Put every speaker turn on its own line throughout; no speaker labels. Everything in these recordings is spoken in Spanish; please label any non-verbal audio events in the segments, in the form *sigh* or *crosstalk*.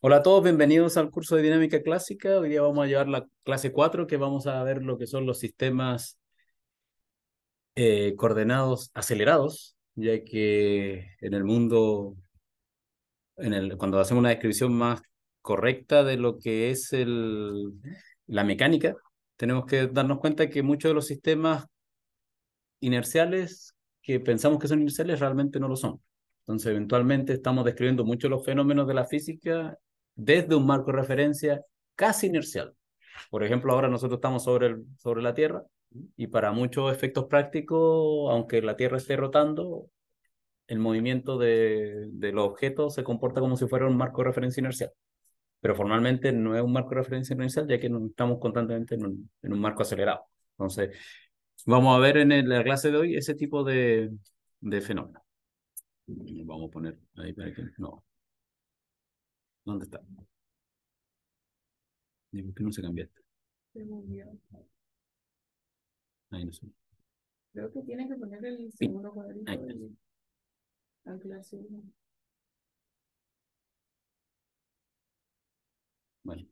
Hola a todos, bienvenidos al curso de dinámica clásica. Hoy día vamos a llevar la clase 4 que vamos a ver lo que son los sistemas eh, coordenados acelerados, ya que en el mundo, en el, cuando hacemos una descripción más correcta de lo que es la mecánica, tenemos que darnos cuenta que muchos de los sistemas inerciales que pensamos que son inerciales realmente no lo son. Entonces, eventualmente estamos describiendo muchos los fenómenos de la física desde un marco de referencia casi inercial. Por ejemplo, ahora nosotros estamos sobre, el, sobre la Tierra y para muchos efectos prácticos, aunque la Tierra esté rotando, el movimiento de, de los objetos se comporta como si fuera un marco de referencia inercial. Pero formalmente no es un marco de referencia inercial, ya que estamos constantemente en un, en un marco acelerado. Entonces, vamos a ver en la clase de hoy ese tipo de, de fenómenos. Vamos a poner ahí para que no. ¿Dónde está?
¿Por qué no se cambió esto? Se movió. Ahí no sé. Creo que tienes que poner el segundo cuadrito. Ahí del, al clase Bueno.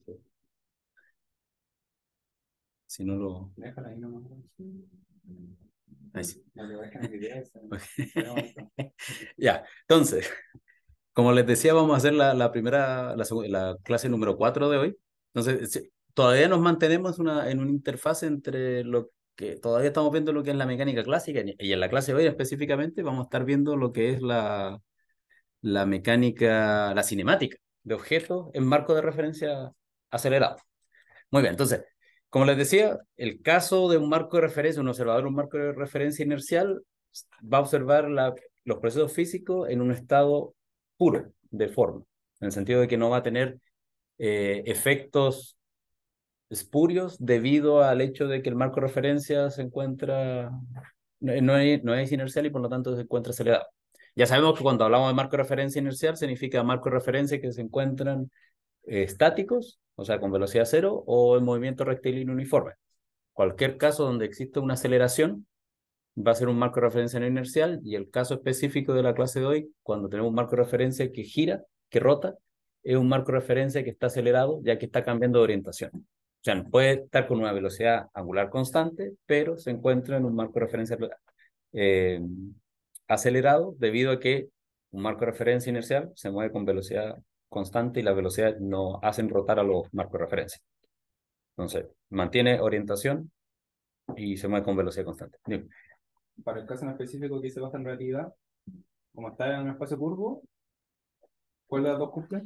Si no lo.
Déjala ahí nomás.
*laughs* ya, entonces, como les decía, vamos a hacer la, la primera, la, la, clase número 4 de hoy. Entonces, todavía nos mantenemos una, en una interfaz entre lo que todavía estamos viendo lo que es la mecánica clásica y en la clase de hoy específicamente vamos a estar viendo lo que es la, la mecánica, la cinemática de objetos en marco de referencia acelerado. Muy bien, entonces, como les decía, el caso de un marco de referencia, un observador, un marco de referencia inercial, va a observar los procesos físicos en un estado puro de forma, en el sentido de que no va a tener eh, efectos espurios debido al hecho de que el marco de referencia se encuentra, no, es, no es inercial y por lo tanto se encuentra acelerado. Ya sabemos que cuando hablamos de marco de referencia inercial significa marco de referencia que se encuentran eh, estáticos, o sea, con velocidad cero, o en movimiento rectilíneo uniforme. Cualquier caso donde exista una aceleración va a ser un marco de referencia no inercial y el caso específico de la clase de hoy, cuando tenemos un marco de referencia que gira, que rota, es un marco de referencia que está acelerado ya que está cambiando de orientación. O sea, no puede estar con una velocidad angular constante, pero se encuentra en un marco de referencia eh, acelerado debido a que un marco de referencia inercial se mueve con velocidad constante y la velocidad no hacen rotar a los marcos de referencia. Entonces, mantiene orientación y se mueve con velocidad constante. Para el caso en específico que se basa en realidad como está en un espacio curvo, ¿cuál de las dos cumple?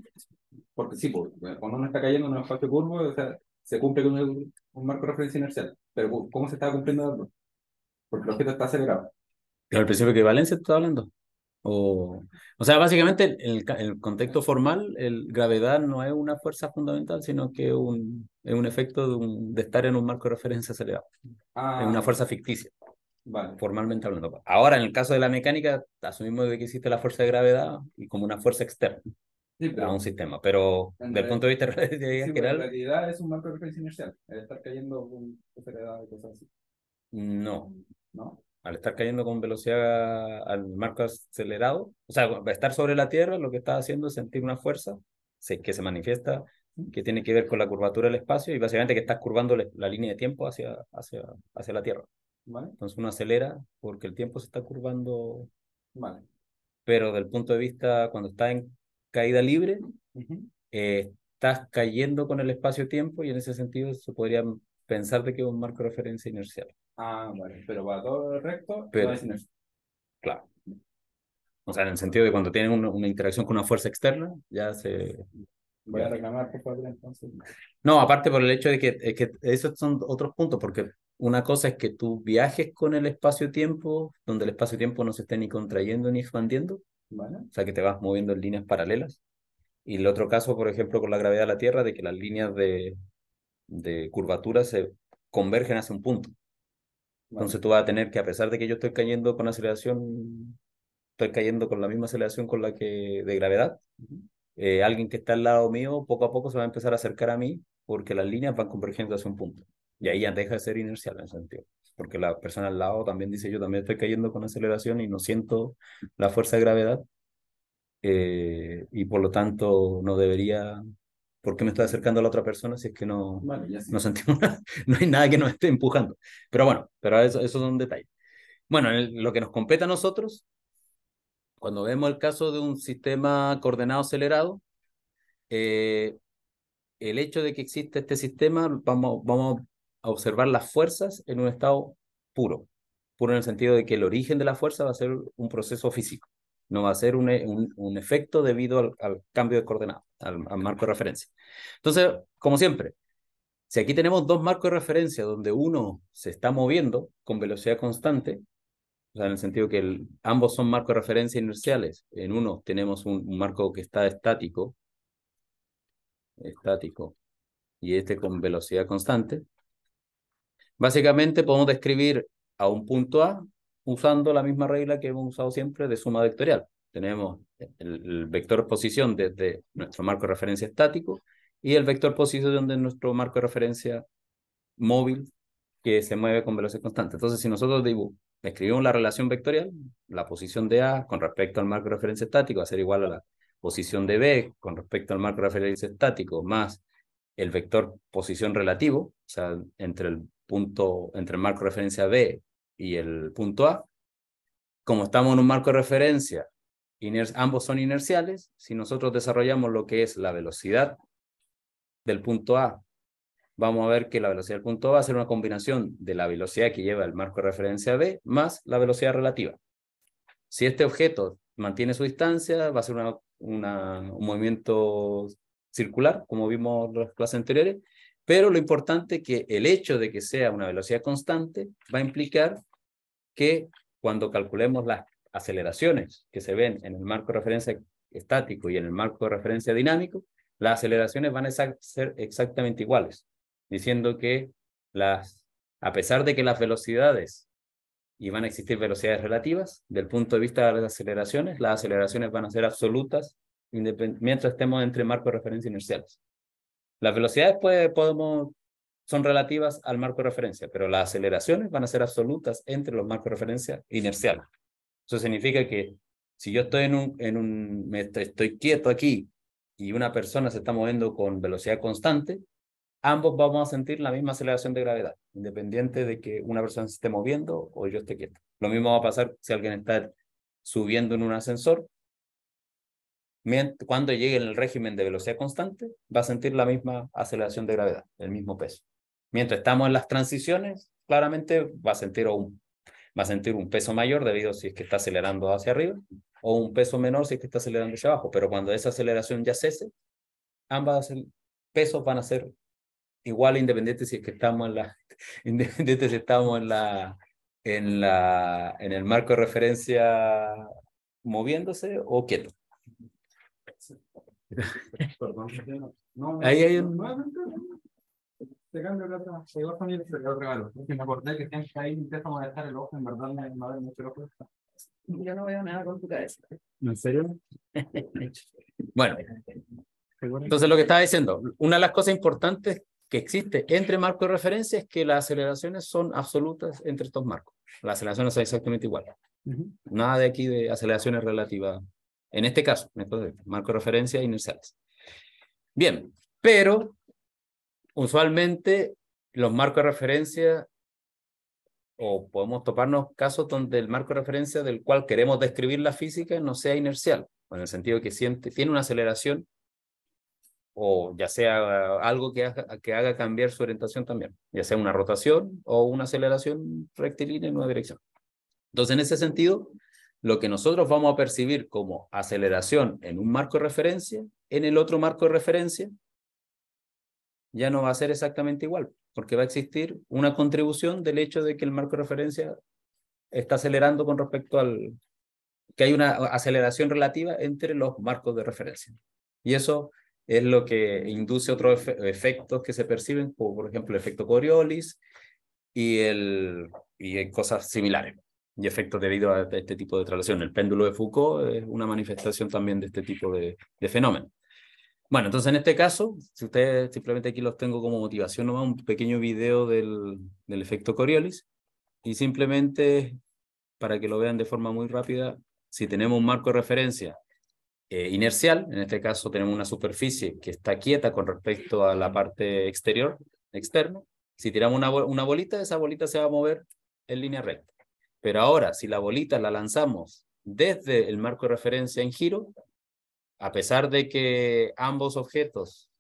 Porque sí, pues, cuando uno está cayendo en un espacio curvo, o sea, se cumple con un, marco de referencia inercial. Pero ¿cómo se está cumpliendo Porque el objeto está acelerado. Pero al principio de equivalencia está hablando. O, sea, básicamente el, el contexto formal, el gravedad no es una fuerza fundamental, sino que un, es un efecto de, de, estar en un marco de referencia acelerado. En es una ah. fuerza ficticia, formalmente hablando. Ahora, en el caso de la mecánica, asumimos que existe la fuerza de gravedad y como una fuerza externa a un sistema, pero desde el punto de vista de La gravedad
es un marco de referencia inercial, estar cayendo con y cosas así.
No. ¿No? al estar cayendo con velocidad al marco acelerado, o sea, estar sobre la Tierra, lo que está haciendo es sentir una fuerza que se manifiesta, que tiene que ver con la curvatura del espacio y básicamente que estás curvando la línea de tiempo hacia, hacia, hacia la Tierra. ¿Vale? Entonces uno acelera porque el tiempo se está curvando. Vale. Pero del punto de vista, cuando estás en caída libre, eh, estás cayendo con el espacio-tiempo y en ese sentido se podría pensar de que es un marco de referencia inercial.
Ah, bueno, pero va todo recto,
Claro. O sea, en el sentido de cuando tienen una, interacción con una fuerza externa, ya se...
Voy a reclamar por favor entonces.
No, aparte por el hecho de que, es que esos son otros puntos, porque una cosa es que tú viajes con el espacio-tiempo, donde el espacio-tiempo no se esté ni contrayendo ni expandiendo, o sea que te vas moviendo en líneas paralelas. Y el otro caso, por ejemplo, con la gravedad de la Tierra, de que las líneas de curvatura se convergen hacia un punto. Entonces tú vas a tener que, a pesar de que yo estoy cayendo con aceleración, estoy cayendo con la misma aceleración con la que de gravedad, eh, alguien que está al lado mío poco a poco se va a empezar a acercar a mí porque las líneas van convergiendo hacia un punto. Y ahí ya deja de ser inercial en ese sentido. Porque la persona al lado también dice, yo también estoy cayendo con aceleración y no siento la fuerza de gravedad. Eh, y por lo tanto no debería ¿por qué me estoy acercando a la otra persona si es que no, no sentimos *laughs* nada? No hay nada que nos esté empujando. Pero bueno, pero eso, es un detalle. Bueno, lo que nos compete a nosotros, cuando vemos el caso de un sistema coordenado acelerado, eh, el hecho de que existe este sistema, vamos, vamos a observar las fuerzas en un estado puro. Puro en el sentido de que el origen de la fuerza va a ser un proceso físico, no va a ser un, un, efecto debido al, al cambio de coordenado al, marco de referencia. Entonces, como siempre, si aquí tenemos dos marcos de referencia donde uno se está moviendo con velocidad constante, o sea, en el sentido que ambos son marcos de referencia inerciales, en uno tenemos un, marco que está estático, estático, y este con velocidad constante, básicamente podemos describir a un punto A usando la misma regla que hemos usado siempre de suma vectorial. Tenemos el, vector posición desde nuestro marco de referencia estático y el vector posición de nuestro marco de referencia móvil que se mueve con velocidad constante. Entonces, si nosotros escribimos la relación vectorial, la posición de A con respecto al marco de referencia estático va a ser igual a la posición de B con respecto al marco de referencia estático más el vector posición relativo, o sea, entre el punto, entre el marco de referencia B y el punto A. Como estamos en un marco de referencia ambos son inerciales. Si nosotros desarrollamos lo que es la velocidad del punto A, vamos a ver que la velocidad del punto A va a ser una combinación de la velocidad que lleva el marco de referencia B más la velocidad relativa. Si este objeto mantiene su distancia, va a ser un movimiento circular, como vimos en las clases anteriores, pero lo importante es que el hecho de que sea una velocidad constante va a implicar que cuando calculemos las aceleraciones que se ven en el marco de referencia estático y en el marco de referencia dinámico, las aceleraciones van a ser exactamente iguales, diciendo que las, a pesar de que las velocidades y van a existir velocidades relativas, del punto de vista de las aceleraciones, las aceleraciones van a ser absolutas mientras estemos entre marcos de referencia inerciales. Las velocidades pues, podemos, son relativas al marco de referencia, pero las aceleraciones van a ser absolutas entre los marcos de referencia inerciales. Eso significa que si yo estoy en un, estoy quieto aquí y una persona se está moviendo con velocidad constante, ambos vamos a sentir la misma aceleración de gravedad, independiente de que una persona se esté moviendo o yo esté quieto. Lo mismo va a pasar si alguien está subiendo en un ascensor. Cuando llegue en el régimen de velocidad constante, va a sentir la misma aceleración de gravedad, el mismo peso. Mientras estamos en las transiciones, claramente va a sentir un va a sentir un peso mayor debido si es que está acelerando hacia arriba o un peso menor si es que está acelerando hacia abajo. Pero cuando esa aceleración ya cese, ambos pesos van a ser igual independientes si es que estamos en la independientes estamos en la en la en el marco de referencia moviéndose o quieto.
Perdón. No, Ahí hay te cambio el otro, se iba a poner el otro regalo. Porque me acordé que tienes que ahí deja molestar el ojo, en verdad me va a dar mucho el ojo. Yo no veo nada con tu cabeza. ¿En serio? *laughs*
bueno, entonces lo que estaba diciendo, una de las cosas importantes que existe entre marcos de referencia es que las aceleraciones son absolutas entre estos marcos. Las aceleraciones son exactamente iguales. Nada de aquí de aceleraciones relativas. En este caso, entonces, marco de referencia inerciales. Bien, pero usualmente los marcos de referencia o podemos toparnos casos donde el marco de referencia del cual queremos describir la física no sea inercial, en el sentido que siente, tiene una aceleración o ya sea algo que haga, que haga cambiar su orientación también, ya sea una rotación o una aceleración rectilínea en una dirección. Entonces, en ese sentido, lo que nosotros vamos a percibir como aceleración en un marco de referencia, en el otro marco de referencia, ya no va a ser exactamente igual, porque va a existir una contribución del hecho de que el marco de referencia está acelerando con respecto al que hay una aceleración relativa entre los marcos de referencia. Y eso es lo que induce otros efectos que se perciben, como por ejemplo el efecto Coriolis y, el, y cosas similares, y efectos debido a este tipo de traslación. El péndulo de Foucault es una manifestación también de este tipo de fenómeno. Bueno, entonces en este caso, si ustedes simplemente aquí los tengo como motivación nomás, un pequeño video del, del efecto Coriolis. Y simplemente, para que lo vean de forma muy rápida, si tenemos un marco de referencia eh, inercial, en este caso tenemos una superficie que está quieta con respecto a la parte exterior, externa, si tiramos una, una bolita, esa bolita se va a mover en línea recta. Pero ahora, si la bolita la lanzamos desde el marco de referencia en giro, a pesar de que ambos objetos,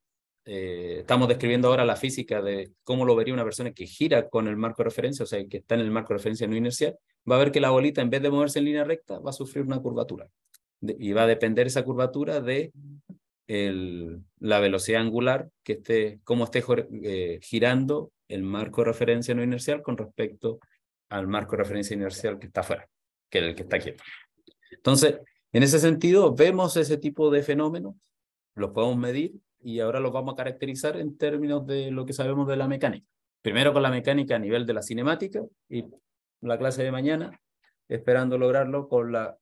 eh, estamos describiendo ahora la física de cómo lo vería una persona que gira con el marco de referencia, o sea, que está en el marco de referencia no inercial, va a ver que la bolita en vez de moverse en línea recta va a sufrir una curvatura. y va a depender esa curvatura de la velocidad angular, que esté, cómo esté eh, girando el marco de referencia no inercial con respecto al marco de referencia inercial que está fuera, que es el que está quieto. Entonces, en ese sentido, vemos ese tipo de fenómenos, los podemos medir y ahora los vamos a caracterizar en términos de lo que sabemos de la mecánica. Primero con la mecánica a nivel de la cinemática y la clase de mañana, esperando lograrlo con la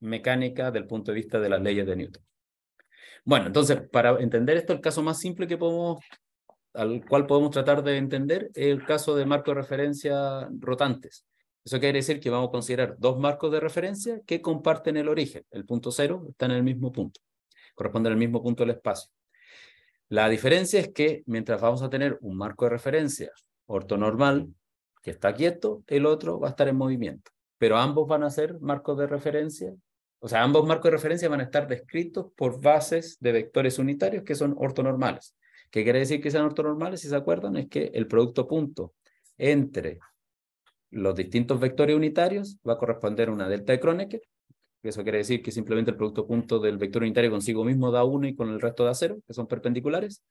mecánica del punto de vista de las leyes de Newton. Bueno, entonces, para entender esto, el caso más simple que podemos, al cual podemos tratar de entender es el caso de marco de referencia rotantes. Eso quiere decir que vamos a considerar dos marcos de referencia que comparten el origen. El punto cero está en el mismo punto, corresponde al mismo punto del espacio. La diferencia es que mientras vamos a tener un marco de referencia ortonormal que está quieto, el otro va a estar en movimiento, pero ambos van a ser marcos de referencia, o sea, ambos marcos de referencia van a estar descritos por bases de vectores unitarios que son ortonormales. ¿Qué quiere decir que sean ortonormales? Si se acuerdan, es que el producto punto entre los distintos vectores unitarios, va a corresponder una delta de Kronecker, eso quiere decir que simplemente el producto punto del vector unitario consigo mismo da 1 y con el resto da 0, que son perpendiculares,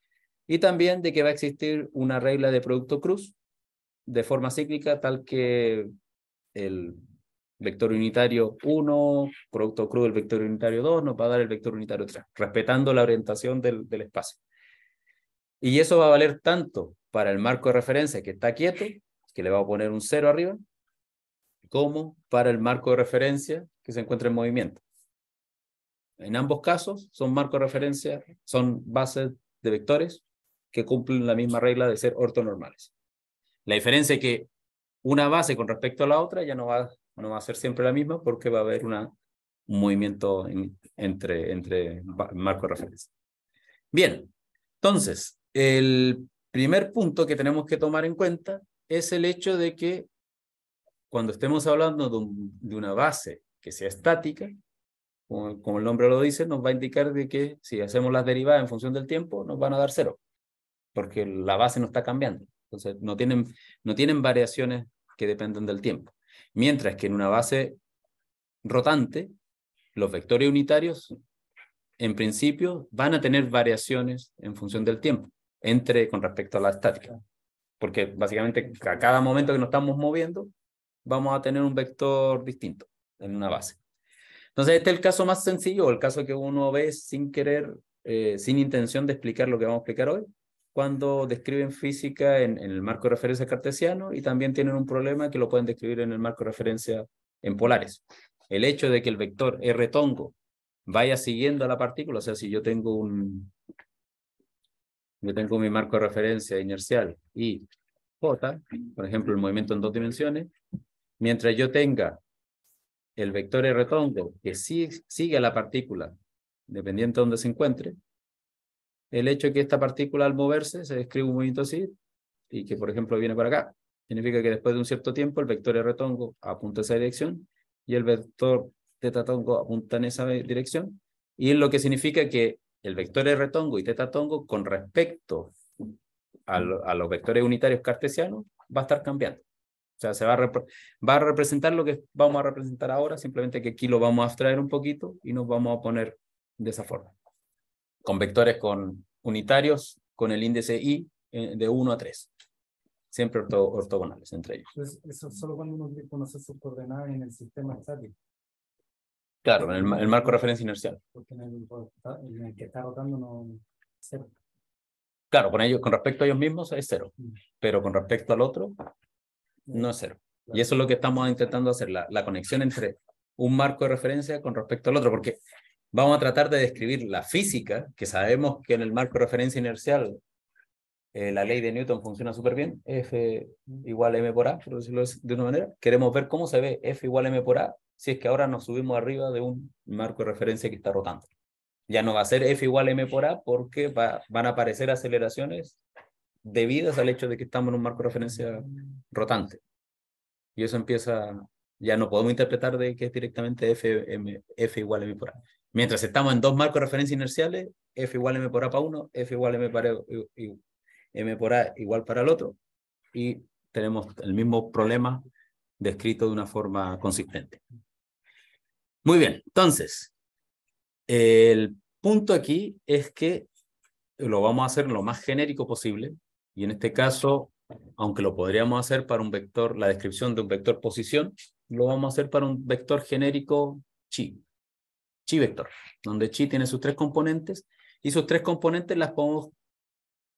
y también de que va a existir una regla de producto cruz de forma cíclica tal que el vector unitario 1, producto cruz del vector unitario 2, nos va a dar el vector unitario 3, respetando la orientación del, del espacio. Y eso va a valer tanto para el marco de referencia que está quieto que le va a poner un cero arriba, como para el marco de referencia que se encuentra en movimiento. En ambos casos son marcos de referencia, son bases de vectores que cumplen la misma regla de ser ortonormales. La diferencia es que una base con respecto a la otra ya no va, va a ser siempre la misma porque va a haber un movimiento entre, entre marco de referencia. Bien, entonces, el primer punto que tenemos que tomar en cuenta es el hecho de que cuando estemos hablando de, una base que sea estática, como, el nombre lo dice, nos va a indicar de que si hacemos las derivadas en función del tiempo, nos van a dar cero, porque la base no está cambiando. Entonces, no tienen, no tienen variaciones que dependen del tiempo. Mientras que en una base rotante, los vectores unitarios, en principio, van a tener variaciones en función del tiempo, entre con respecto a la estática porque básicamente a cada momento que nos estamos moviendo vamos a tener un vector distinto en una base. Entonces, este es el caso más sencillo, el caso que uno ve sin querer, eh, sin intención de explicar lo que vamos a explicar hoy, cuando describen física en, en, el marco de referencia cartesiano y también tienen un problema que lo pueden describir en el marco de referencia en polares. El hecho de que el vector R tongo vaya siguiendo a la partícula, o sea, si yo tengo un, yo tengo mi marco de referencia inercial y J, por ejemplo, el movimiento en dos dimensiones, mientras yo tenga el vector R tongo que sigue a la partícula, dependiendo de donde se encuentre, el hecho de que esta partícula al moverse se describe un movimiento así y que, por ejemplo, viene para acá, significa que después de un cierto tiempo el vector R tongo apunta a esa dirección y el vector de tongo apunta en esa dirección, y lo que significa que el vector R tongo y teta tongo con respecto mm. a, los vectores unitarios cartesianos va a estar cambiando. O sea, se va a, va a representar lo que vamos a representar ahora, simplemente que aquí lo vamos a abstraer un poquito y nos vamos a poner de esa forma. Con vectores con unitarios, con el índice i eh, de 1 a 3. Siempre ortogonales entre ellos.
Pues, eso solo cuando uno conoce sus coordenadas en el sistema estático.
Claro, en el marco de referencia inercial.
Porque en el, que está rotando no es cero.
Claro, con, respecto a ellos mismos es cero, mm. pero con respecto al otro no es cero. Y eso es lo que estamos intentando hacer, la, la conexión entre un marco de referencia con respecto al otro, porque vamos a tratar de describir la física, que sabemos que en el marco de referencia inercial eh, la ley de Newton funciona súper bien, F mm. igual M por A, por decirlo de una manera. Queremos ver cómo se ve F igual M por A si es que ahora nos subimos arriba de un marco de referencia que está rotando. Ya no va a ser F igual M por A porque van a aparecer aceleraciones debidas al hecho de que estamos en un marco de referencia rotante. Y eso empieza, ya no podemos interpretar de que es directamente F, F igual M por A. Mientras estamos en dos marcos de referencia inerciales, F igual M por A para 1, F igual M para, e, m por a igual para el otro, y tenemos el mismo problema descrito de una forma consistente. Muy bien, entonces, el punto aquí es que lo vamos a hacer lo más genérico posible, y en este caso, aunque lo podríamos hacer para un vector, la descripción de un vector posición, lo vamos a hacer para un vector genérico chi, chi vector, donde chi tiene sus tres componentes, y sus tres componentes las podemos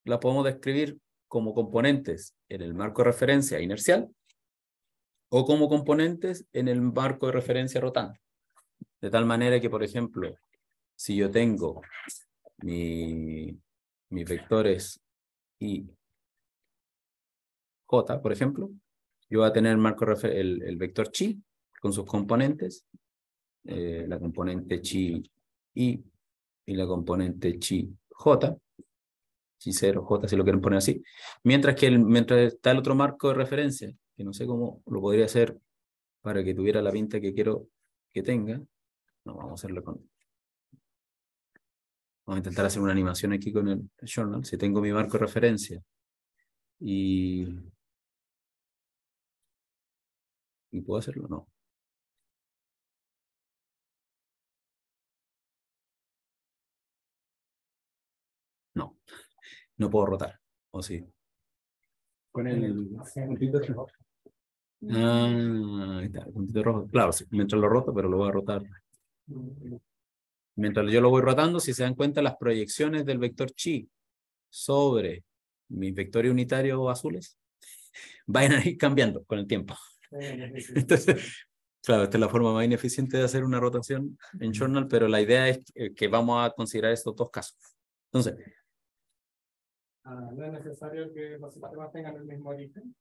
la podemos describir como componentes en el marco de referencia inercial o como componentes en el marco de referencia rotante. De tal manera que, por ejemplo, si yo tengo mi, mis vectores y j, por ejemplo, yo voy a tener el, marco, el, vector chi con sus componentes, eh, la componente chi i y la componente chi j, Sincero, J, si lo quieren poner así. Mientras que mientras está el otro marco de referencia, que no sé cómo lo podría hacer para que tuviera la pinta que quiero que tenga. No, vamos a hacerlo con... Vamos a intentar hacer una animación aquí con el journal. Si tengo mi marco de referencia
y... ¿Y puedo hacerlo? No. no puedo rotar, ¿o sí?
Con el,
puntito rojo.
Ah, ahí está, el puntito rojo. Claro, mientras lo roto, pero lo voy a rotar. Mientras yo lo voy rotando, si se dan cuenta, las proyecciones del vector chi sobre mi vectores unitarios azules *laughs* van a ir cambiando con el tiempo. *laughs* Entonces, claro, esta es la forma más ineficiente de hacer una rotación en journal, pero la idea es que vamos a considerar estos dos casos. Entonces,
Ah, no es necesario que los sistemas tengan el mismo origen.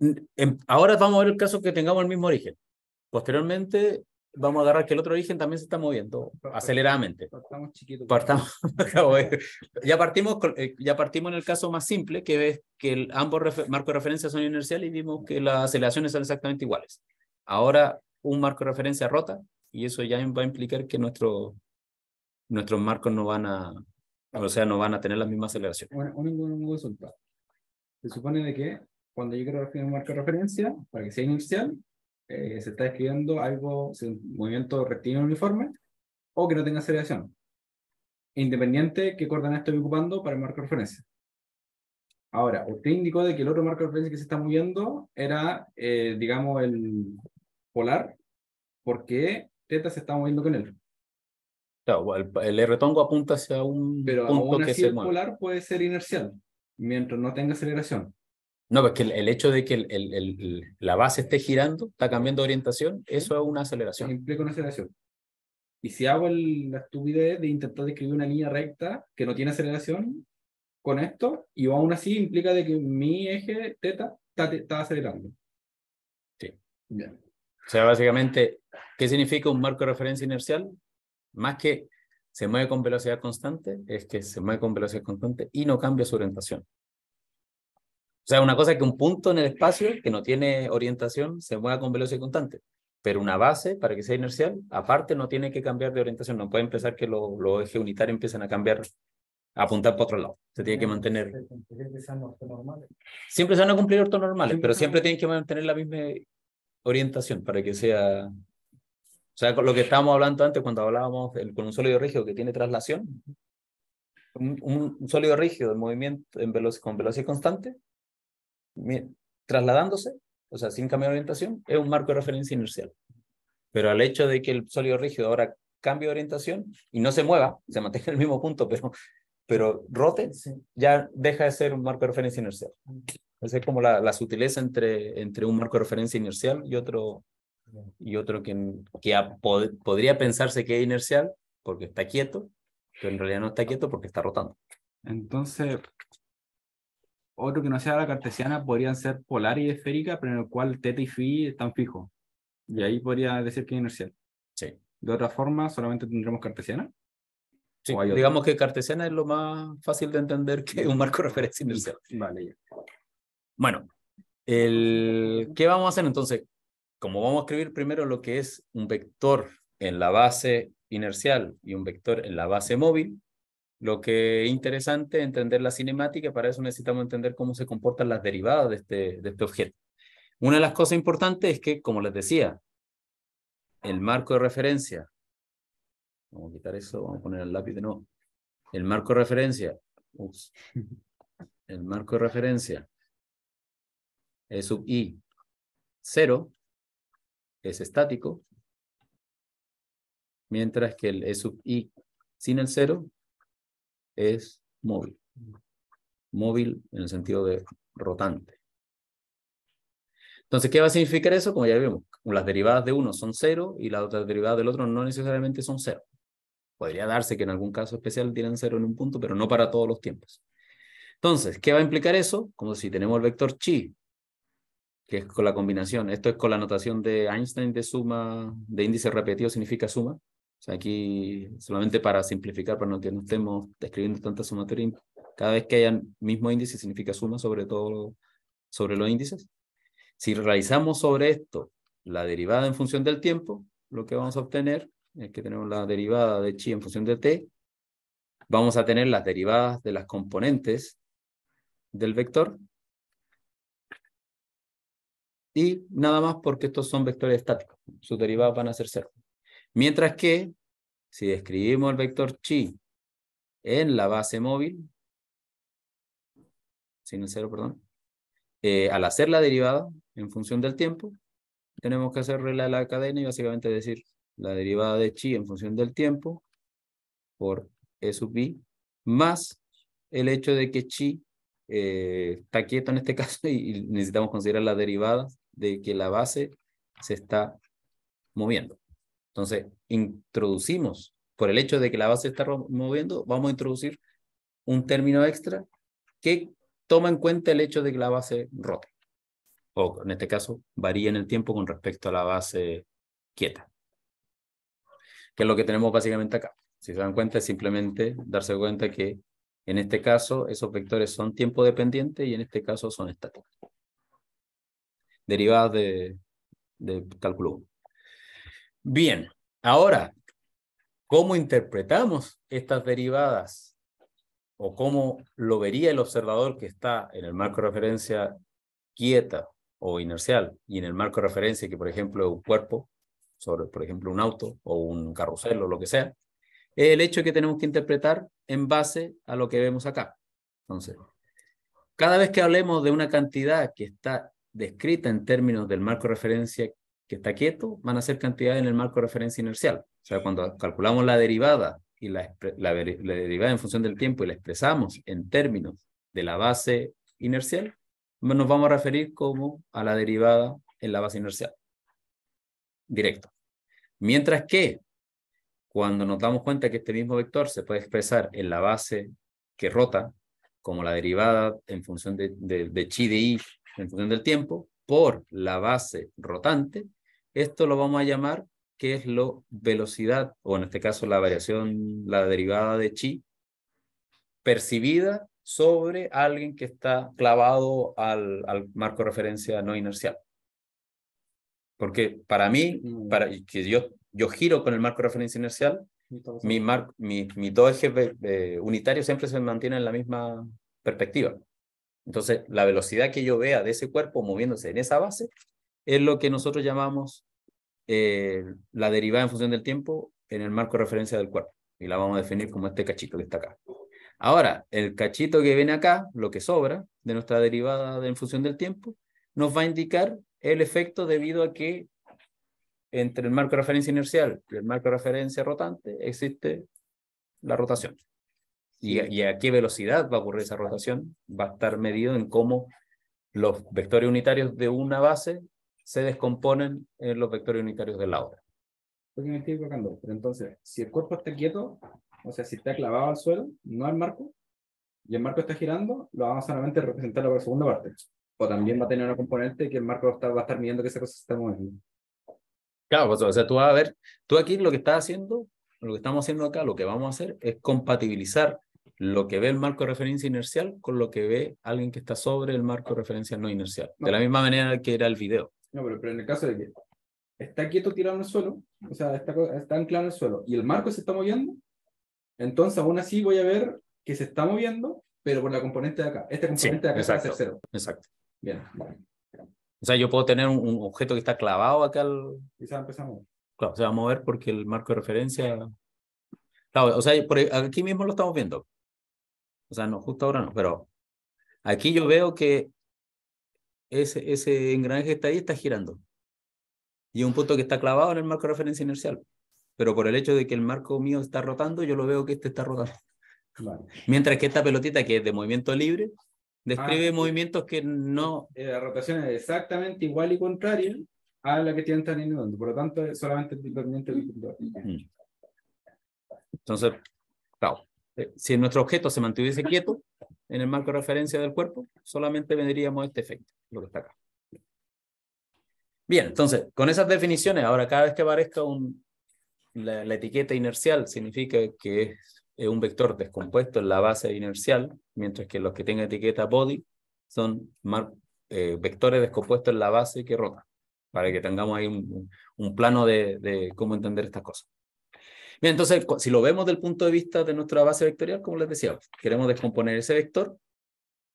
Mm, em, ahora vamos a ver el caso que tengamos el mismo origen. Posteriormente vamos a agarrar que el otro origen también se está moviendo aceleradamente. Partamos
chiquito. Partamos,
*laughs* ya, partimos, eh, ya partimos en el caso más simple, que es que el, ambos marcos de referencia son inerciales y vimos que las aceleraciones son exactamente iguales. Ahora un marco de referencia rota y eso ya va a implicar que nuestro, nuestros marcos no van a, o sea, no van a tener las mismas aceleraciones. Bueno, un, resultado. Se supone de que cuando yo quiero un marco de referencia, para que sea inicial, eh, se está escribiendo algo, movimiento rectilíneo uniforme, o que no tenga aceleración. Independiente qué coordenada estoy ocupando para el marco de referencia. Ahora, usted indicó de que el otro marco de referencia que se está moviendo era, eh, digamos, el polar, porque teta se está moviendo con él. Claro, pues, el, retongo apunta hacia un Pero punto que es el polar puede ser inercial, mientras no tenga aceleración. No, porque pues, el, el hecho de que el, la base esté girando, está cambiando orientación, eso es una aceleración. Implica una aceleración. Y si hago la estupidez de intentar describir una línea recta que no tiene aceleración con esto, y aún así implica de que mi eje teta está, está acelerando. Sí. Bien. O sea, básicamente, ¿qué significa un marco de referencia inercial? Más que se mueve con velocidad constante, es que se mueve con velocidad constante y no cambia su orientación. O sea, una cosa es que un punto en el espacio que no tiene orientación se mueva con velocidad constante, pero una base, para que sea inercial, aparte no tiene que cambiar de orientación, no puede empezar que los ejes unitarios empiecen a cambiar, a apuntar para otro lado, se tiene que mantener. Siempre se van a cumplir ortonormales, pero siempre tienen que mantener la misma orientación para que sea o sea, lo que estábamos hablando antes cuando hablábamos el, con un sólido rígido que tiene traslación, un, sólido rígido en movimiento en con velocidad constante, trasladándose, o sea, sin cambio de orientación, es un marco de referencia inercial. Pero al hecho de que el sólido rígido ahora cambie de orientación y no se mueva, se mantenga en el mismo punto, pero, pero rote, ya deja de ser un marco de referencia inercial. Esa es como la, la sutileza entre, entre un marco de referencia inercial y otro y otro que, que podría pensarse que es inercial porque está quieto, pero en realidad no está quieto porque está rotando. Entonces, otro que no sea la cartesiana podrían ser polar y esférica, pero en el cual teta y phi están fijos. Y ahí podría decir que es inercial. Sí. De otra forma, solamente tendremos cartesiana. Sí, digamos que cartesiana es lo más fácil de entender que un marco de referencia inercial. Vale, Bueno, el, ¿qué vamos a hacer entonces? como vamos a escribir primero lo que es un vector en la base inercial y un vector en la base móvil, lo que es interesante es entender la cinemática, para eso necesitamos entender cómo se comportan las derivadas de este, de este objeto. Una de las cosas importantes es que, como les decía, el marco de referencia, vamos a quitar eso, vamos a poner el lápiz de nuevo, el marco de referencia, *laughs* el marco de referencia es sub i, cero es estático, mientras que el E sub i sin el cero es móvil. Móvil en el sentido de rotante. Entonces, ¿qué va a significar eso? Como ya vimos, las derivadas de uno son cero y las otras derivadas del otro no necesariamente son cero. Podría darse que en algún caso especial tienen cero en un punto, pero no para todos los tiempos. Entonces, ¿qué va a implicar eso? Como si tenemos el vector chi que es con la combinación. Esto es con la notación de Einstein de suma, de índice repetido significa suma. O sea, aquí solamente para simplificar, para no que no estemos describiendo tanta sumatoria, cada vez que haya mismo índice significa suma sobre todo sobre los índices. Si realizamos sobre esto la derivada en función del tiempo, lo que vamos a obtener es que tenemos la derivada de chi en función de t, vamos a tener las derivadas de las componentes del vector y nada más porque estos son vectores estáticos. Sus derivadas van a ser cero. Mientras que, si describimos el vector chi en la base móvil, sin el cero, perdón, eh, al hacer la derivada en función del tiempo, tenemos que hacer regla de la cadena y básicamente decir la derivada de chi en función del tiempo por E sub i más el hecho de que chi eh, está quieto en este *laughs* caso y, y necesitamos considerar las derivadas de que la base se está moviendo. Entonces, introducimos, por el hecho de que la base se está moviendo, vamos a introducir un término extra que toma en cuenta el hecho de que la base rote, o en este caso varía en el tiempo con respecto a la base quieta, que es lo que tenemos básicamente acá. Si se dan cuenta, es simplemente darse cuenta que en este caso esos vectores son tiempo dependientes y en este caso son estáticos derivadas de, cálculo Bien, ahora, ¿cómo interpretamos estas derivadas? ¿O cómo lo vería el observador que está en el marco de referencia quieta o inercial y en el marco de referencia que, por ejemplo, un cuerpo, sobre, por ejemplo, un auto o un carrusel o lo que sea? Es el hecho que tenemos que interpretar en base a lo que vemos acá. Entonces, cada vez que hablemos de una cantidad que está descrita en términos del marco de referencia que está quieto, van a ser cantidades en el marco de referencia inercial. O sea, cuando calculamos la derivada y la, derivada en función del tiempo y la expresamos en términos de la base inercial, nos vamos a referir como a la derivada en la base inercial. Directo. Mientras que cuando nos damos cuenta que este mismo vector se puede expresar en la base que rota, como la derivada en función de, de chi de i en función del tiempo, por la base rotante, esto lo vamos a llamar que es la velocidad, o en este caso la variación, la derivada de chi, percibida sobre alguien que está clavado al, al marco de referencia no inercial. Porque para mí, para que yo, yo giro con el marco de referencia inercial, mis mi, mi, mi dos ejes eh, unitarios siempre se mantienen en la misma perspectiva. Entonces, la velocidad que yo vea de ese cuerpo moviéndose en esa base es lo que nosotros llamamos eh, la derivada en función del tiempo en el marco de referencia del cuerpo. Y la vamos a definir como este cachito que está acá. Ahora, el cachito que viene acá, lo que sobra de nuestra derivada en función del tiempo, nos va a indicar el efecto debido a que entre el marco de referencia inercial y el marco de referencia rotante existe la rotación y a, qué velocidad va a ocurrir esa rotación va a estar medido en cómo los vectores unitarios de una base se descomponen en los vectores unitarios de la otra. me estoy entonces, si el cuerpo está quieto, o sea, si está clavado al suelo, no al marco, y el marco está girando, lo vamos solamente a representar por la segunda parte. O también va a tener una componente que el marco está, va a estar midiendo que esa cosa se está moviendo. Claro, pues, o sea, tú vas a ver, tú aquí lo que estás haciendo, lo que estamos haciendo acá, lo que vamos a hacer es compatibilizar lo que ve el marco de referencia inercial con lo que ve alguien que está sobre el marco de referencia no inercial. De la misma manera que era el video. No, pero, en el caso de que está quieto tirado en el suelo, o sea, está, está anclado en el suelo y el marco se está moviendo, entonces aún así voy a ver que se está moviendo, pero por la componente de acá. Esta componente de acá exacto, va a cero. Exacto. Bien. O sea, yo puedo tener un, objeto que está clavado acá al... Y se va a Claro, se va a mover porque el marco de referencia... Claro, o sea, aquí mismo lo estamos viendo. O sea, no, justo ahora no, pero aquí yo veo que ese, ese engranaje está ahí está girando. Y un punto que está clavado en el marco de referencia inercial. Pero por el hecho de que el marco mío está rotando, yo lo veo que este está rotando. Mientras que esta pelotita que es de movimiento libre, describe ah, movimientos que no... Eh, la rotación es exactamente igual y contraria a la que tienen tan inundando. Por lo tanto, es solamente movimiento del... Mm. Entonces, claro, eh, si nuestro objeto se mantuviese quieto en el marco de referencia del cuerpo, solamente vendríamos este efecto, lo que está acá. Bien, entonces, con esas definiciones, ahora cada vez que aparezca un, la, etiqueta inercial, significa que es un vector descompuesto en la base inercial, mientras que los que tengan etiqueta body son eh, vectores descompuestos en la base que rota, para que tengamos ahí un, plano de cómo entender estas cosas. Bien, entonces, si lo vemos desde el punto de vista de nuestra base vectorial, como les decía, queremos descomponer ese vector,